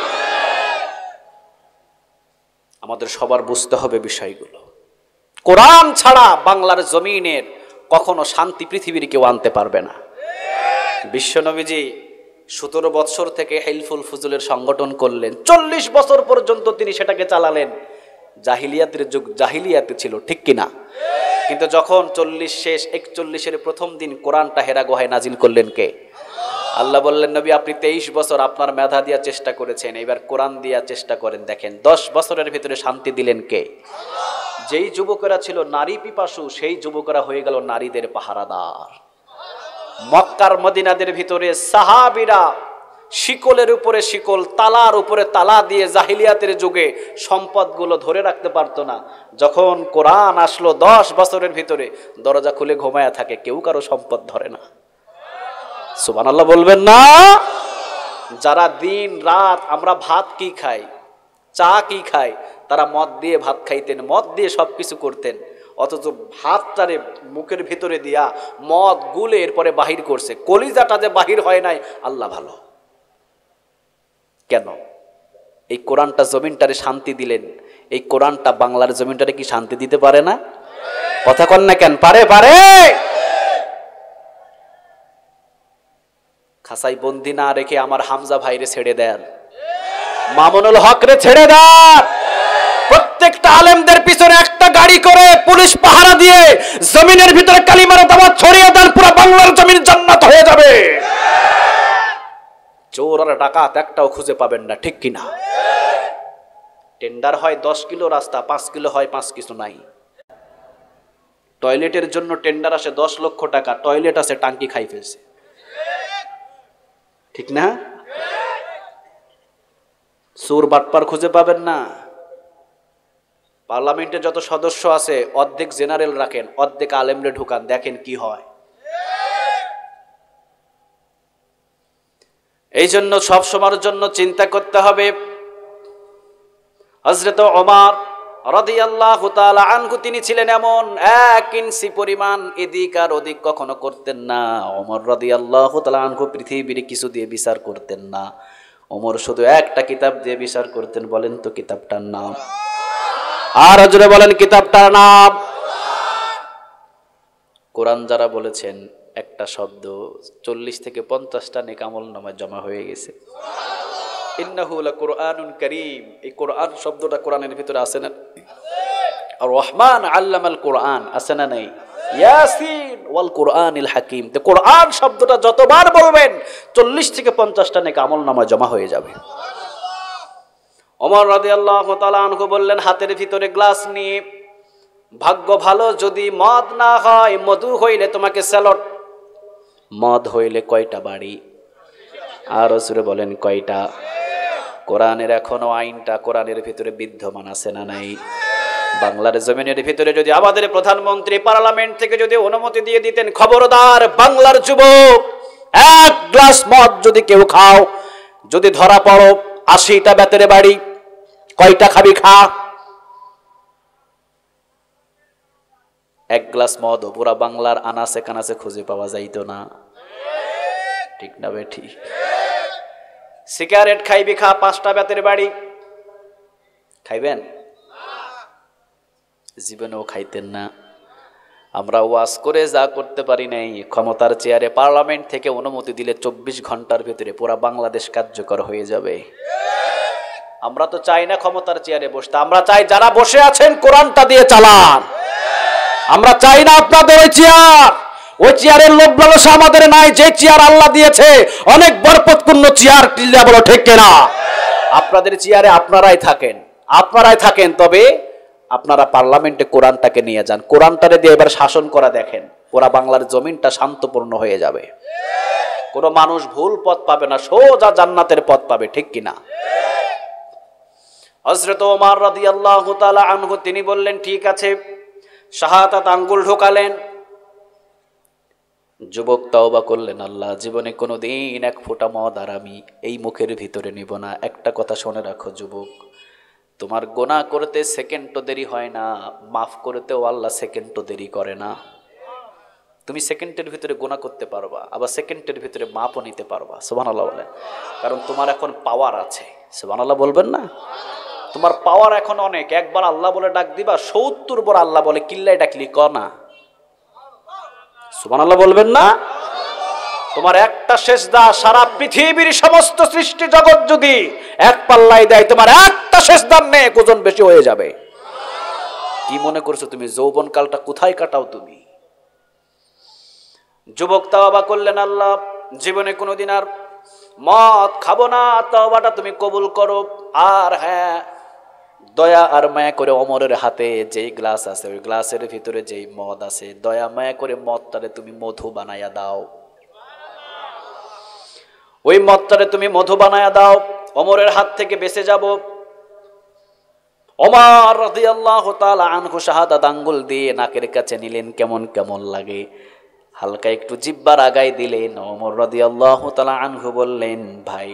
আমাদের সবার বুঝতে হবে বিষয়গুলো কোরআন ছাড়া বাংলার জমিনের কখনো শান্তি পৃথিবীর কেউ আনতে পারবে না বিশ্বনবীজি সতেরো বৎসর থেকে হেলফুল ফুজুলের সংগঠন করলেন চল্লিশ বছর পর্যন্ত তিনি সেটাকে চালালেন জাহিলিয়াতের যুগ জাহিলিয়াতে ছিল ঠিক কিনা কিন্তু যখন চল্লিশ শেষ একচল্লিশের প্রথম দিন কোরআনটা হেরা গোহায় নাজিল করলেন কে আল্লাহ বললেন নবী আপনি তেইশ বছর আপনার মেধা দিয়া চেষ্টা করেছেন এবার কোরআন দিয়া চেষ্টা করেন দেখেন দশ বছরের ভিতরে শান্তি দিলেন কে যেই যুবকেরা ছিল নারী পিপাসু সেই যুবকেরা হয়ে গেল নারীদের পাহারাদার মক্কার মদিনাদের ভিতরে সাহাবিরা শিকলের উপরে শিকল তালার উপরে তালা দিয়ে জাহিলিয়াতের যুগে সম্পদগুলো ধরে রাখতে পারতো না যখন কোরআন আসলো দশ বছরের ভিতরে দরজা খুলে ঘুমায়া থাকে কেউ কারো সম্পদ ধরে না সুবান আল্লাহ বলবেন না যারা দিন রাত আমরা ভাত কি খাই চা কি খাই তারা মদ দিয়ে ভাত খাইতেন মদ দিয়ে সব কিছু করতেন অথচ ভাতটারে মুখের ভিতরে দিয়া মদ গুলে এরপরে বাহির করছে কলিজাটা যে বাহির হয় নাই আল্লাহ ভালো কেন এই কোরআনটা জমিনটারে শান্তি দিলেন এই কোরআনটা বাংলার জমিনটারে কি শান্তি দিতে পারে না কথা কন না কেন পারে পারে খাসাই বন্দি না রেখে আমার হামজা ভাইরে ছেড়ে দেন মামুনুল হক রে ছেড়ে দেন প্রত্যেকটা আলেমদের পিছনে একটা গাড়ি করে পুলিশ পাহারা দিয়ে জমিনের ভিতরে কালিমার দাবাত ছড়িয়ে দেন পুরো বাংলার জমিন জান্নাত হয়ে যাবে চোর আর ডাকাত একটাও খুঁজে পাবেন না ঠিক কিনা টেন্ডার হয় দশ কিলো রাস্তা পাঁচ কিলো হয় পাঁচ কিছু নাই টয়লেটের জন্য টেন্ডার আসে দশ লক্ষ টাকা টয়লেট আছে টাঙ্কি খাই ফেলছে ঠিক না সুর বাটপার খুঁজে পাবেন না পার্লামেন্টে যত সদস্য আছে অর্ধেক জেনারেল রাখেন অর্ধেক আলেমরে ঢুকান দেখেন কি হয় এই জন্য সব সময়ের জন্য চিন্তা করতে হবে হজরত অমার রদিয়াল্লাহ তালা আনকু তিনি ছিলেন এমন এক ইঞ্চি পরিমাণ এদিক আর ওদিক কখনো করতেন না অমর রদিয়াল্লাহ তালা আনহু পৃথিবীর কিছু দিয়ে বিচার করতেন না অমর শুধু একটা কিতাব দিয়ে বিচার করতেন বলেন তো কিতাবটার নাম আর হজরে বলেন কিতাবটার নাম কোরআন যারা বলেছেন একটা শব্দ চল্লিশ থেকে পঞ্চাশটা নেকামল নামায় জমা হয়ে গেছে ইন্নাহুল কোরআনুন করিম এই কোরআন শব্দটা কোরআনের ভিতরে আছে না আর রহমান আল্লামাল কোরআন আছে না নাই ইয়াসিন ওয়াল কোরআনিল হাকিম তো কোরআন শব্দটা যতবার বলবেন চল্লিশ থেকে পঞ্চাশটা নাকি আমল নামা জমা হয়ে যাবে অমর রাদে আল্লাহ তালানহু বললেন হাতের ভিতরে গ্লাস নিয়ে ভাগ্য ভালো যদি মদ না হয় মধু হইলে তোমাকে স্যালট মদ হইলে কয়টা বাড়ি আর জুড়ে বলেন কয়টা কোরআনের এখনও আইনটা কোরআনের ভিতরে বিদ্যমান আছে না নাই বাংলার জমিনের ভিতরে যদি আমাদের প্রধানমন্ত্রী পার্লামেন্ট থেকে যদি অনুমতি দিয়ে দিতেন খবরদার বাংলার যুবক এক গ্লাস মদ যদি কেউ খাও যদি ধরা পড়ো আশিটা বেতরে বাড়ি কয়টা খাবি খা এক গ্লাস মদ পুরা বাংলার আনাসে কানাসে খুঁজে পাওয়া যাইতো না ঠিক না বেঠি সিগারেট খাইবি খা পাঁচটা বেতের বাড়ি খাইবেন জীবনেও খাইতেন না আমরা ওয়াজ করে যা করতে পারি নাই ক্ষমতার চেয়ারে পার্লামেন্ট থেকে অনুমতি দিলে চব্বিশ ঘন্টার ভিতরে পুরা বাংলাদেশ কার্যকর হয়ে যাবে আমরা তো চাই না ক্ষমতার চেয়ারে বসতে আমরা চাই যারা বসে আছেন কোরআনটা দিয়ে চালান আমরা চাই না আপনাদের ওই চেয়ার ওই চেয়ারের লোভ লালসা আমাদের নাই যে চেয়ার আল্লাহ দিয়েছে অনেক বরপতপূর্ণ চেয়ার টিল্লা বলো ঠিক না আপনাদের চেয়ারে আপনারাই থাকেন আপনারাই থাকেন তবে আপনারা পার্লামেন্টে কোরআনটাকে নিয়ে যান কোরআনটারে দিয়ে এবার শাসন করা দেখেন ওরা বাংলার জমিনটা শান্তপূর্ণ হয়ে যাবে কোনো মানুষ ভুল পথ পাবে না সোজা জান্নাতের পথ পাবে ঠিক কিনা হজরত ওমার আল্লাহ তাআলা আনহু তিনি বললেন ঠিক আছে শাহাদাত আঙ্গুল ঢোকালেন যুবক তাওবা করলেন আল্লাহ জীবনে কোনো দিন এক ফোঁটা মদ আর আমি এই মুখের ভিতরে নিব না একটা কথা শুনে রাখো যুবক তোমার গোনা করতে সেকেন্ডও দেরি হয় না মাফ করতেও আল্লাহ সেকেন্ডও দেরি করে না তুমি সেকেন্ডের ভিতরে গোনা করতে পারবা আবার সেকেন্ডের ভিতরে মাপও নিতে পারবা সোভান আল্লাহ বলেন কারণ তোমার এখন পাওয়ার আছে সোভান আল্লাহ বলবেন না তোমার পাওয়ার এখন অনেক একবার আল্লাহ বলে ডাক দিবা সত্তর বার আল্লাহ বলে কিল্লায় ডাকলি ক না সুবানাল্লাহ বলবেন না তোমার একটা শেষ দা সারা পৃথিবীর সমস্ত সৃষ্টি জগৎ যদি এক পাল্লাই দেয় তোমার একটা শেষ দাম নেই ওজন বেশি হয়ে যাবে কি মনে করছো তুমি যৌবন কালটা কোথায় কাটাও তুমি যুবক তাওবা করলেন আল্লাহ জীবনে কোনোদিন আর মদ খাবো না তাওবাটা তুমি কবুল করো আর হ্যাঁ দয়া আর মায়া করে অমরের হাতে যেই গ্লাস আছে ওই গ্লাসের ভিতরে যেই মদ আছে দয়া মায়া করে মদটারে তুমি মধু বানাইয়া দাও ওই মদটারে তুমি মধু বানায়া দাও অমরের হাত থেকে বেঁচে যাব অমর রাদিয়াল্লাহু তাআলা আনহু শাহাদাত আঙ্গুল দিয়ে নাকের কাছে নিলেন কেমন কেমন লাগে হালকা একটু জিব্বার আগায় দিলেন অমর রাদিয়াল্লাহু তাআলা আনহু বললেন ভাই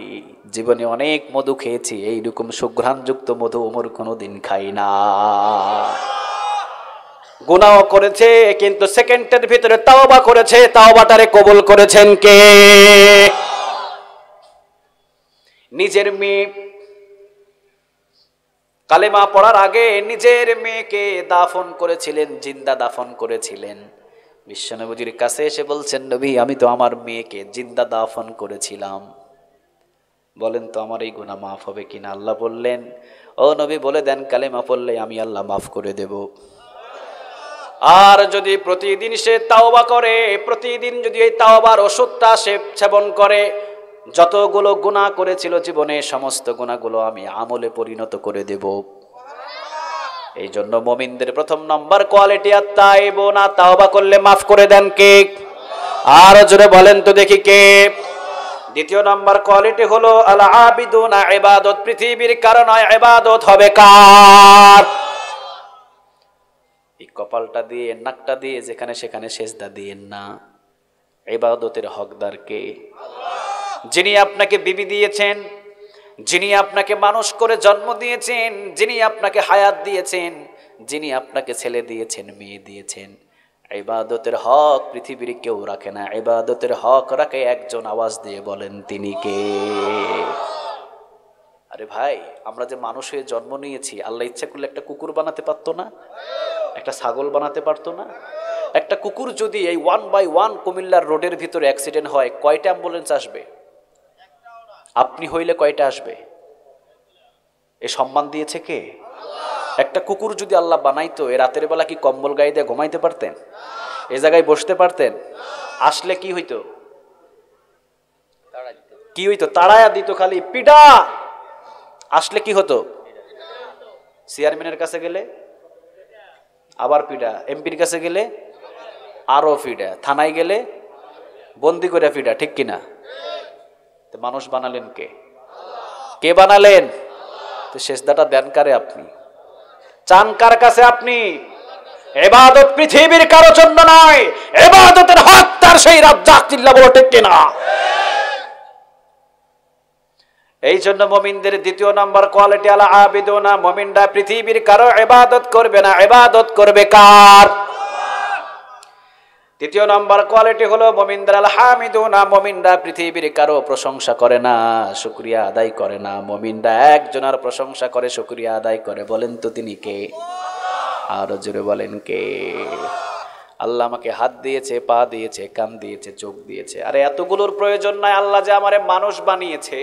জীবনে অনেক মধু খেয়েছি এইরকম সুঘ্রাণযুক্ত মধু ওমর কোনো দিন খাই না গুনাও করেছে কিন্তু সেকেন্ডের ভিতরে তাওবা করেছে তাওবাটারে কবুল করেছেন কে নিজের মেয়ে কালেমা পড়ার আগে নিজের মেয়েকে দাফন করেছিলেন জিন্দা দাফন করেছিলেন বিশ্বনবজির কাছে এসে বলছেন নবী আমি তো আমার মেয়েকে জিন্দা দাফন করেছিলাম বলেন তো আমার এই গুণা মাফ হবে কিনা আল্লাহ বললেন ও নবী বলে দেন কালে মাফ পড়লে আমি আল্লাহ মাফ করে দেব আর যদি প্রতিদিন সে তাওবা করে প্রতিদিন যদি এই তাওবার ওষুধটা সে সেবন করে যতগুলো গুণা করেছিল জীবনে সমস্ত গুণাগুলো আমি আমলে পরিণত করে দেব এই জন্য মমিনদের প্রথম নম্বর কোয়ালিটি আর তাইব না তাওবা করলে মাফ করে দেন কে আর জোরে বলেন তো দেখি কে দ্বিতীয় নম্বর কোয়ালিটি হলো আল্লাহ আবিদুন ইবাদত পৃথিবীর কারণে ইবাদত হবে কার এই কপালটা দিয়ে নাকটা দিয়ে যেখানে সেখানে সেজদা দিয়ে না ইবাদতের হকদারকে যিনি আপনাকে বিবি দিয়েছেন যিনি আপনাকে মানুষ করে জন্ম দিয়েছেন যিনি আপনাকে হায়াত দিয়েছেন যিনি আপনাকে ছেলে দিয়েছেন মেয়ে দিয়েছেন ইবাদতের হক পৃথিবীর কেউ রাখে না ইবাদতের হক রাখে একজন আওয়াজ দিয়ে বলেন তিনি কে আরে ভাই আমরা যে মানুষ হয়ে জন্ম নিয়েছি আল্লাহ ইচ্ছা করলে একটা কুকুর বানাতে পারতো না একটা ছাগল বানাতে পারতো না একটা কুকুর যদি এই ওয়ান বাই ওয়ান কুমিল্লার রোডের ভিতরে অ্যাক্সিডেন্ট হয় কয়টা অ্যাম্বুলেন্স আসবে আপনি হইলে কয়টা আসবে এ সম্মান দিয়েছে কে একটা কুকুর যদি আল্লাহ বানাইতো এ রাতের বেলা কি কম্বল গায়ে দিয়ে ঘুমাইতে পারতেন এ জায়গায় বসতে পারতেন আসলে কি হইতো কি হইতো তাড়ায়া দিত খালি পিডা আসলে কি হতো চেয়ারম্যানের কাছে গেলে আবার পিডা এমপির কাছে গেলে আরও ফিডা থানায় গেলে বন্দি করে ফিডা ঠিক কিনা মানুষ বানালেন কে কে বানালেন তো শেষদাটা দেন কারে আপনি চান কার কাছে আপনি এবাদত পৃথিবীর কারো জন্য নয় এবাদতের হক তার সেই রাজ্জাক চিল্লা বলো ঠিক কিনা এই জন্য মমিনদের দ্বিতীয় নম্বর কোয়ালিটি আলা আবেদনা মমিনরা পৃথিবীর কারো এবাদত করবে না এবাদত করবে কার তৃতীয় নম্বর কোয়ালিটি হলো মমিন্দ্র আল না মমিনরা পৃথিবীর কারো প্রশংসা করে না শুক্রিয়া আদায় করে না মমিন্দা একজনের প্রশংসা করে শুক্রিয়া আদায় করে বলেন তো তিনি কে আরো জোরে বলেন কে আল্লাহ আমাকে হাত দিয়েছে পা দিয়েছে কান দিয়েছে চোখ দিয়েছে আরে এতগুলোর প্রয়োজন নাই আল্লাহ যে আমারে মানুষ বানিয়েছে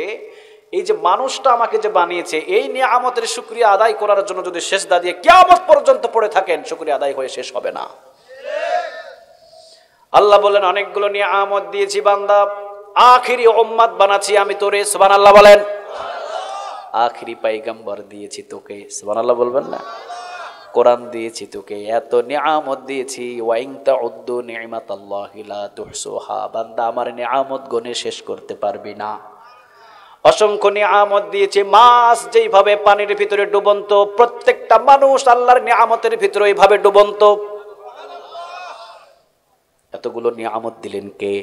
এই যে মানুষটা আমাকে যে বানিয়েছে এই নিয়ে আমাদের শুক্রিয়া আদায় করার জন্য যদি শেষ দিয়ে কেমন পর্যন্ত পড়ে থাকেন শুক্রিয়া আদায় হয়ে শেষ হবে না আল্লাহ বলেন অনেকগুলো নিয়ে আমদ দিয়েছি বান্দা আখিরি ওম্মাদ বানাচ্ছি আমি তোরে সুবান আল্লাহ বলেন আখিরি পাইগাম্বর দিয়েছি তোকে সুবান আল্লাহ বলবেন না কোরআন দিয়েছি তোকে এত নিয়ামত দিয়েছি ওয়াইংতা উদ্দু নিয়ামত আল্লাহিলা তুহসোহা বান্দা আমার নিয়ামত গনে শেষ করতে পারবি না অসংখ্য নিয়ামত দিয়েছে মাছ যেইভাবে পানির ভিতরে ডুবন্ত প্রত্যেকটা মানুষ আল্লাহর নিয়ামতের ভিতরে ওইভাবে ডুবন্ত এতগুলো নিয়ামত দিলেন কে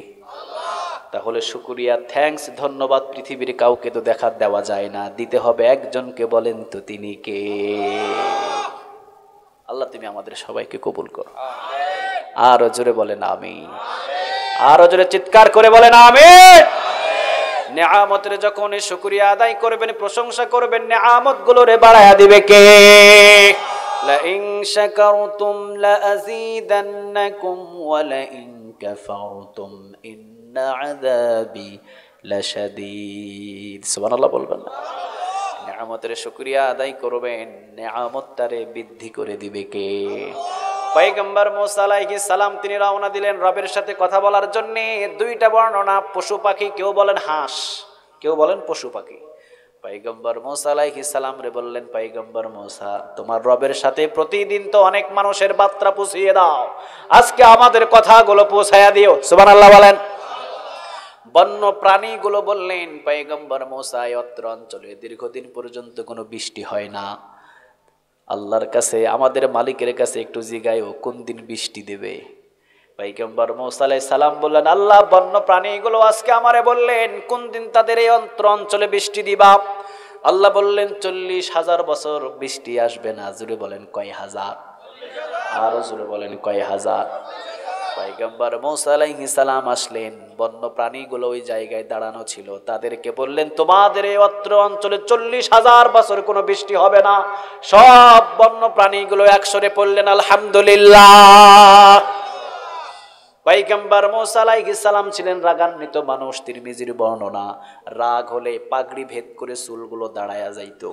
তাহলে শুকুরিয়া থ্যাংকস ধন্যবাদ পৃথিবীর কাউকে তো দেখা দেওয়া যায় না দিতে হবে একজনকে বলেন তো তিনি কে আল্লাহ তুমি আমাদের সবাইকে কবুল করো আর জোরে বলেন আমি আর জোরে চিৎকার করে বলেন আমি নেহামতের যখন শুকুরিয়া আদায় করবেন প্রশংসা করবেন নেহামত গুলো রে বাড়ায়া দিবে কে لئن شكرتم لأزيدنكم ولئن كفرتم إن عذابي لشديد سبحان الله বলবেন নিয়ামতের শুকরিয়া আদায় করবেন নিয়ামত তারে বৃদ্ধি করে দিবে কে পয়গম্বর মোসা সালাম তিনি রওনা দিলেন রবের সাথে কথা বলার জন্য দুইটা বর্ণনা পশু পাখি কেউ বলেন হাঁস কেউ বলেন পশু পাখি পাইগম্বর মৌসা আলাইহি সালাম রে বললেন পাইগম্বর মৌসা তোমার রবের সাথে প্রতিদিন তো অনেক মানুষের বার্তা পুষিয়ে দাও আজকে আমাদের কথাগুলো পৌঁছায়া দিও সুবান আল্লাহ বলেন বন্য প্রাণীগুলো বললেন পাইগম্বর মৌসা অত্র অঞ্চলে দীর্ঘদিন পর্যন্ত কোনো বৃষ্টি হয় না আল্লাহর কাছে আমাদের মালিকের কাছে একটু জিগায়ও কোন দিন বৃষ্টি দেবে পাইগম্বর মৌসালাই সালাম বললেন আল্লাহ বন্য প্রাণীগুলো আজকে আমারে বললেন কোন দিন তাদের এই অন্ত্র অঞ্চলে বৃষ্টি দিবা আল্লাহ বললেন চল্লিশ হাজার বছর বৃষ্টি আসবে না জুড়ে বলেন কয় হাজার আরো জুড়ে বলেন কয় হাজার পাইগম্বর মৌসালাইহি সালাম আসলেন বন্য প্রাণীগুলো ওই জায়গায় দাঁড়ানো ছিল তাদেরকে বললেন তোমাদের এই অত্র অঞ্চলে চল্লিশ হাজার বছর কোনো বৃষ্টি হবে না সব বন্য প্রাণীগুলো একসরে পড়লেন আলহামদুলিল্লাহ পাইকাম্বার মোসালাইহি ইসালাম ছিলেন রাগান্বিত মানুষ তিরমিজির বর্ণনা রাগ হলে পাগড়ি ভেদ করে চুলগুলো দাঁড়ায়া যাইত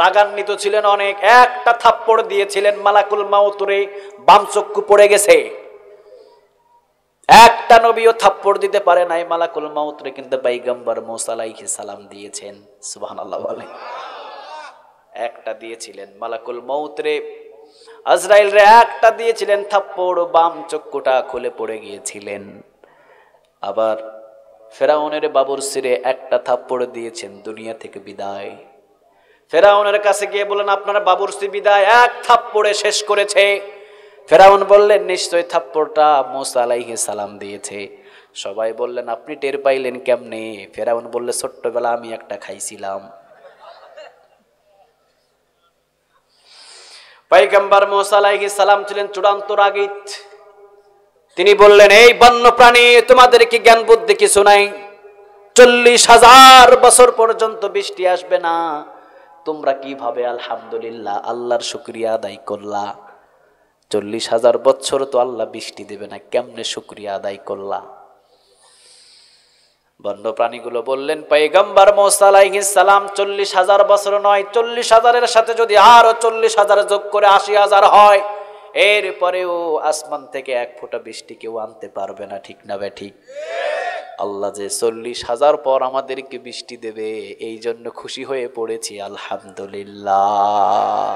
রাগান্বিত ছিলেন অনেক একটা থাপ্পড় দিয়েছিলেন মালাকুল মাউতরে বাম চক্ষু পড়ে গেছে একটা নবীও থাপ্পড় দিতে পারে নাই মালাকুল মাউতরে কিন্তু পাইগাম্বার মোসালাইহি ইসালাম দিয়েছেন আল্লাহ বলে একটা দিয়েছিলেন মালাকুল মৌতরে আজরাইলরে একটা দিয়েছিলেন থাপ্পড় বাম চক্ষুটা খুলে পড়ে গিয়েছিলেন আবার ফেরাউনের বাবুর সিরে একটা থাপ্পড় দিয়েছেন দুনিয়া থেকে বিদায় ফেরাউনের কাছে গিয়ে বলেন আপনার বাবুর সি বিদায় এক থাপ্পড়ে শেষ করেছে ফেরাউন বললেন নিশ্চয় থাপ্পড়টা মোসা আলাইহে সালাম দিয়েছে সবাই বললেন আপনি টের পাইলেন কেমনে ফেরাউন বললে ছোট্টবেলা আমি একটা খাইছিলাম পাইগাম্বার আলাইহি সালাম ছিলেন চূড়ান্ত রাগিত তিনি বললেন এই বন্য প্রাণী তোমাদের কি জ্ঞান বুদ্ধি কিছু নাই চল্লিশ হাজার বছর পর্যন্ত বৃষ্টি আসবে না তোমরা কিভাবে আলহামদুলিল্লাহ আল্লাহর শুক্রিয়া আদায় করলা চল্লিশ হাজার বছর তো আল্লাহ বৃষ্টি দেবে না কেমনে শুক্রিয়া আদায় করলা বন্য প্রাণীগুলো বললেন পেগম্বর মোসালাইহি সালাম চল্লিশ হাজার বছর নয় চল্লিশ হাজারের সাথে যদি আরও চল্লিশ হাজার যোগ করে আশি হাজার হয় এরপরেও আসমান থেকে এক ফোঁটা বৃষ্টি কেউ আনতে পারবে না ঠিক না ঠিক আল্লাহ যে চল্লিশ হাজার পর আমাদেরকে বৃষ্টি দেবে এই জন্য খুশি হয়ে পড়েছি আলহামদুলিল্লাহ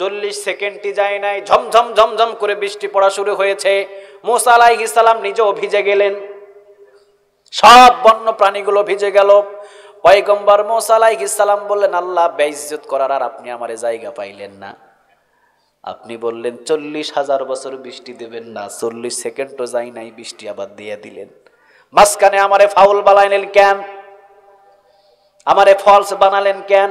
চল্লিশ সেকেন্ডটি যায় নাই ঝমঝম ঝমঝম করে বৃষ্টি পড়া শুরু হয়েছে মোসা আলাইহিস সালাম নিজেও ভিজে গেলেন সব বন্য প্রাণীগুলো ভিজে গেল পয়গম্বর মোসালাইহ ইসালাম বললেন আল্লাহ বেইজত করার আর আপনি আমার জায়গা পাইলেন না আপনি বললেন চল্লিশ হাজার বছর বৃষ্টি দেবেন না চল্লিশ সেকেন্ডও যাই নাই বৃষ্টি আবার দিয়ে দিলেন মাঝখানে আমারে ফাউল বানাইলেন কেন আমারে ফলস বানালেন কেন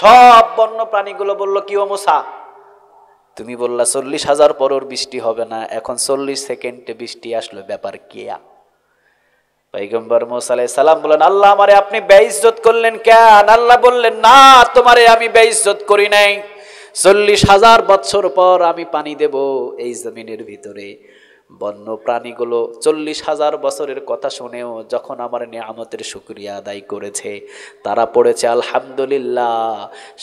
সব বন্য প্রাণীগুলো বলল কি ও মোসা তুমি বললা চল্লিশ হাজার পরর বৃষ্টি হবে না এখন চল্লিশ সেকেন্ডে বৃষ্টি আসলো ব্যাপার কেয়া পাইগম্বর মোসালাই সালাম বলেন আল্লাহ আমারে আপনি বেইজত করলেন কেন আল্লাহ বললেন না তোমারে আমি বেইজত করি নাই চল্লিশ হাজার বছর পর আমি পানি দেব এই জমিনের ভিতরে বন্য প্রাণীগুলো চল্লিশ হাজার বছরের কথা শুনেও যখন আমার নিয়ামতের শুক্রিয়া আদায় করেছে তারা পড়েছে আলহামদুলিল্লাহ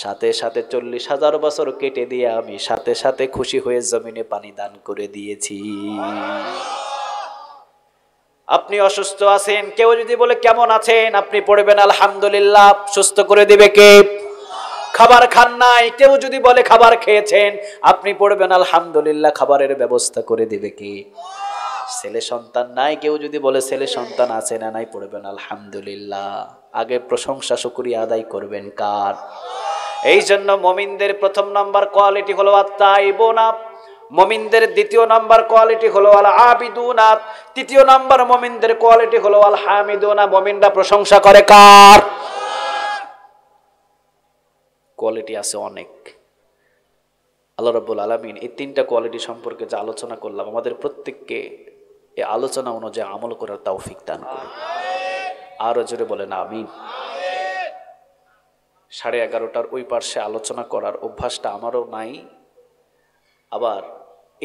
সাথে সাথে চল্লিশ হাজার বছর কেটে দিয়ে আমি সাথে সাথে খুশি হয়ে জমিনে পানি দান করে দিয়েছি আপনি অসুস্থ আছেন কেউ যদি বলে কেমন আছেন আপনি পড়বেন আলহামদুলিল্লাহ সুস্থ করে দিবে কে খাবার খান নাই কেউ যদি বলে খাবার খেয়েছেন আপনি পড়বেন আলহামদুলিল্লাহ খাবারের ব্যবস্থা করে দিবে কে ছেলে সন্তান নাই কেউ যদি বলে ছেলে সন্তান আছে না নাই পড়বেন আলহামদুলিল্লাহ আগে প্রশংসা শুকরিয়া আদায় করবেন কার এই জন্য মমিনদের প্রথম নাম্বার কোয়ালিটি হলো আত্মাই বোনাপ মমিনদের দ্বিতীয় নাম্বার কোয়ালিটি হলো আল আবিদুনাথ তৃতীয় নাম্বার মমিনদের কোয়ালিটি হলো আল হামিদুনা মমিনরা প্রশংসা করে কার কোয়ালিটি আছে অনেক আল্লাহ রব্বুল আলমিন এই তিনটা কোয়ালিটি সম্পর্কে যে আলোচনা করলাম আমাদের প্রত্যেককে এই আলোচনা অনুযায়ী আমল করার তৌফিক দান করুন আরও জোরে বলেন আমি সাড়ে এগারোটার ওই পার্শ্বে আলোচনা করার অভ্যাসটা আমারও নাই আবার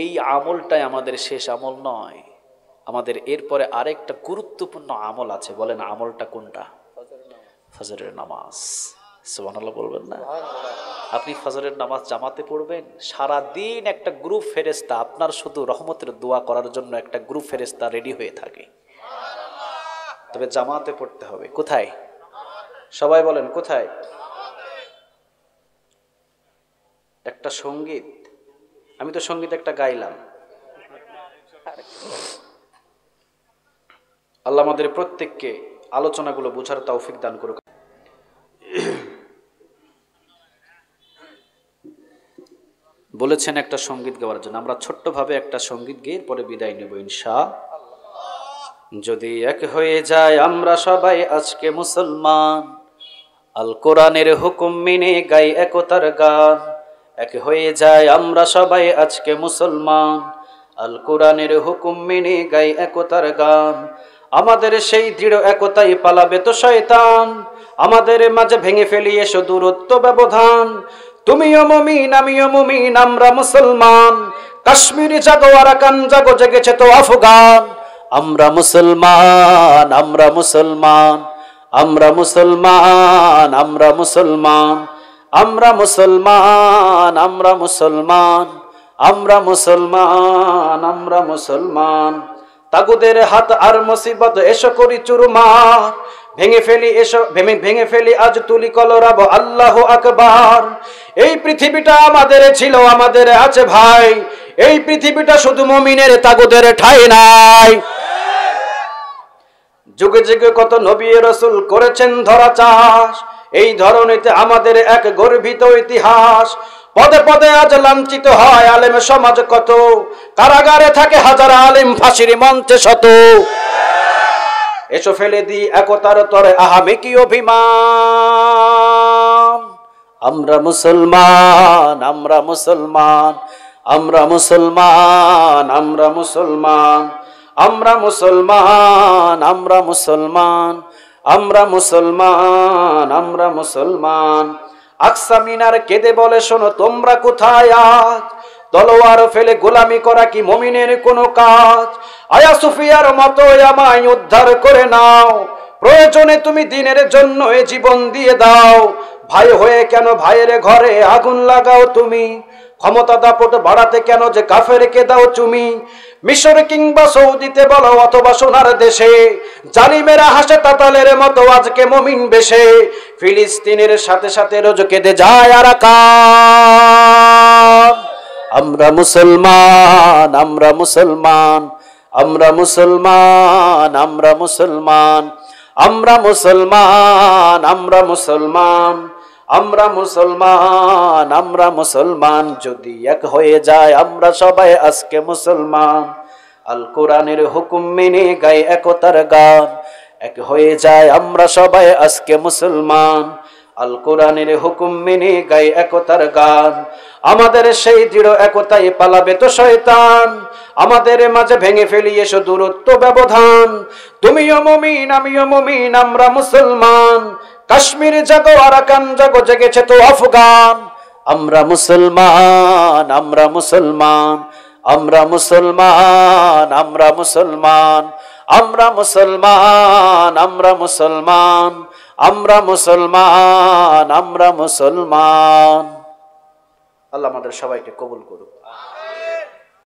এই আমলটাই আমাদের শেষ আমল নয় আমাদের এরপরে আরেকটা গুরুত্বপূর্ণ আমল আছে বলেন আমলটা কোনটা ফজরের নামাজ সোহানাল্লাহ বলবেন না আপনি ফজরের নামাজ জামাতে পড়বেন সারা দিন একটা গ্রুপ ফেরেস্তা আপনার শুধু রহমতের দোয়া করার জন্য একটা গ্রুপ ফেরেস্তা রেডি হয়ে থাকে তবে জামাতে পড়তে হবে কোথায় সবাই বলেন কোথায় একটা সঙ্গীত আমি তো সঙ্গীত একটা গাইলাম আল্লাহ আমাদের প্রত্যেককে আলোচনাগুলো বোঝার তৌফিক দান করুক বলেছেন একটা সঙ্গীত গাওয়ার জন্য আমরা ছোট্টভাবে একটা সঙ্গীত গিয়ে পরে বিদায় নেব ইনশা যদি এক হয়ে যায় আমরা সবাই আজকে মুসলমান আল কোরআনের হুকুম মেনে গাই একতার গান এক হয়ে যায় আমরা সবাই আজকে মুসলমান আল কোরআনের হুকুম মেনে গাই একতার গান আমাদের সেই দৃঢ় একতাই পালাবে তো শয়তান আমাদের মাঝে ভেঙে ফেলিয়ে দূরত্ব ব্যবধান তুমিও মুমিন আমিও মুমিন আমরা মুসলমান কাশ্মীরি জাগো আরাকান জাগো জেগেছে তো আফগান আমরা মুসলমান আমরা মুসলমান আমরা মুসলমান আমরা মুসলমান আমরা মুসলমান আমরা মুসলমান আমরা মুসলমান আমরা মুসলমান তাগুদের হাত আর মুসিবত এসো করি চুরমার ভেঙে ফেলি এসো ভেঙে ভেঙে ফেলি আজ তুলি কলরাব আল্লাহ আকবার এই পৃথিবীটা আমাদের ছিল আমাদের আছে ভাই এই পৃথিবীটা শুধু মমিনের তাগুদের ঠাই নাই যুগে যুগে কত নবী রসুল করেছেন ধরা চাষ এই ধরনের আমাদের এক গর্বিত ইতিহাস পদে পদে আজ লাঞ্ছিত হয় আলেম সমাজ কত কারাগারে থাকে হাজার আলেম ফাঁসির মঞ্চে শত এসো ফেলে দি একতার তরে আহামে কি অভিমান আমরা মুসলমান আমরা মুসলমান আমরা মুসলমান আমরা মুসলমান আমরা মুসলমান আমরা মুসলমান আমরা মুসলমান আমরা মুসলমান আকসা মিনার কেঁদে বলে শোনো তোমরা কোথায় আজ তলোয়ার ফেলে গোলামি করা কি মমিনের কোনো কাজ আয়া সুফিয়ার মতো আমায় উদ্ধার করে নাও প্রয়োজনে তুমি দিনের জন্য এ জীবন দিয়ে দাও ভাই হয়ে কেন ভাইয়ের ঘরে আগুন লাগাও তুমি ক্ষমতা দাপট বাড়াতে কেন যে কাফে রেখে দাও চুমি মিশর কিংবা সৌদিতে বলো অথবা সোনার দেশে জালিমেরা হাসে তাতালের মতো আজকে মমিন বেশে ফিলিস্তিনের সাথে সাথে রোজ কেঁদে যায় আর আমরা মুসলমান আমরা মুসলমান আমরা মুসলমান আমরা মুসলমান আমরা মুসলমান আমরা মুসলমান আমরা মুসলমান আমরা মুসলমান যদি এক হয়ে যায় আমরা সবাই আজকে মুসলমান আল কোরআনের হুকুম মেনে গাই একতার গান এক হয়ে যায় আমরা সবাই আজকে মুসলমান আল কোরআনের হুকুম মেনে গাই একতার গান আমাদের সেই দৃঢ় একতাই পালাবে তো শয়তান আমাদের মাঝে ভেঙে ফেলিয়ে এসো দূরত্ব ব্যবধান তুমিও মুমিন আমিও মুমিন আমরা মুসলমান কাশ্মীর জাগো আরাকান জাগো জেগেছে তো আফগান আমরা মুসলমান আমরা মুসলমান আমরা মুসলমান আমরা মুসলমান আমরা মুসলমান আমরা মুসলমান আমরা মুসলমান আমরা মুসলমান আল্লাহ আমাদের সবাইকে কবুল করুক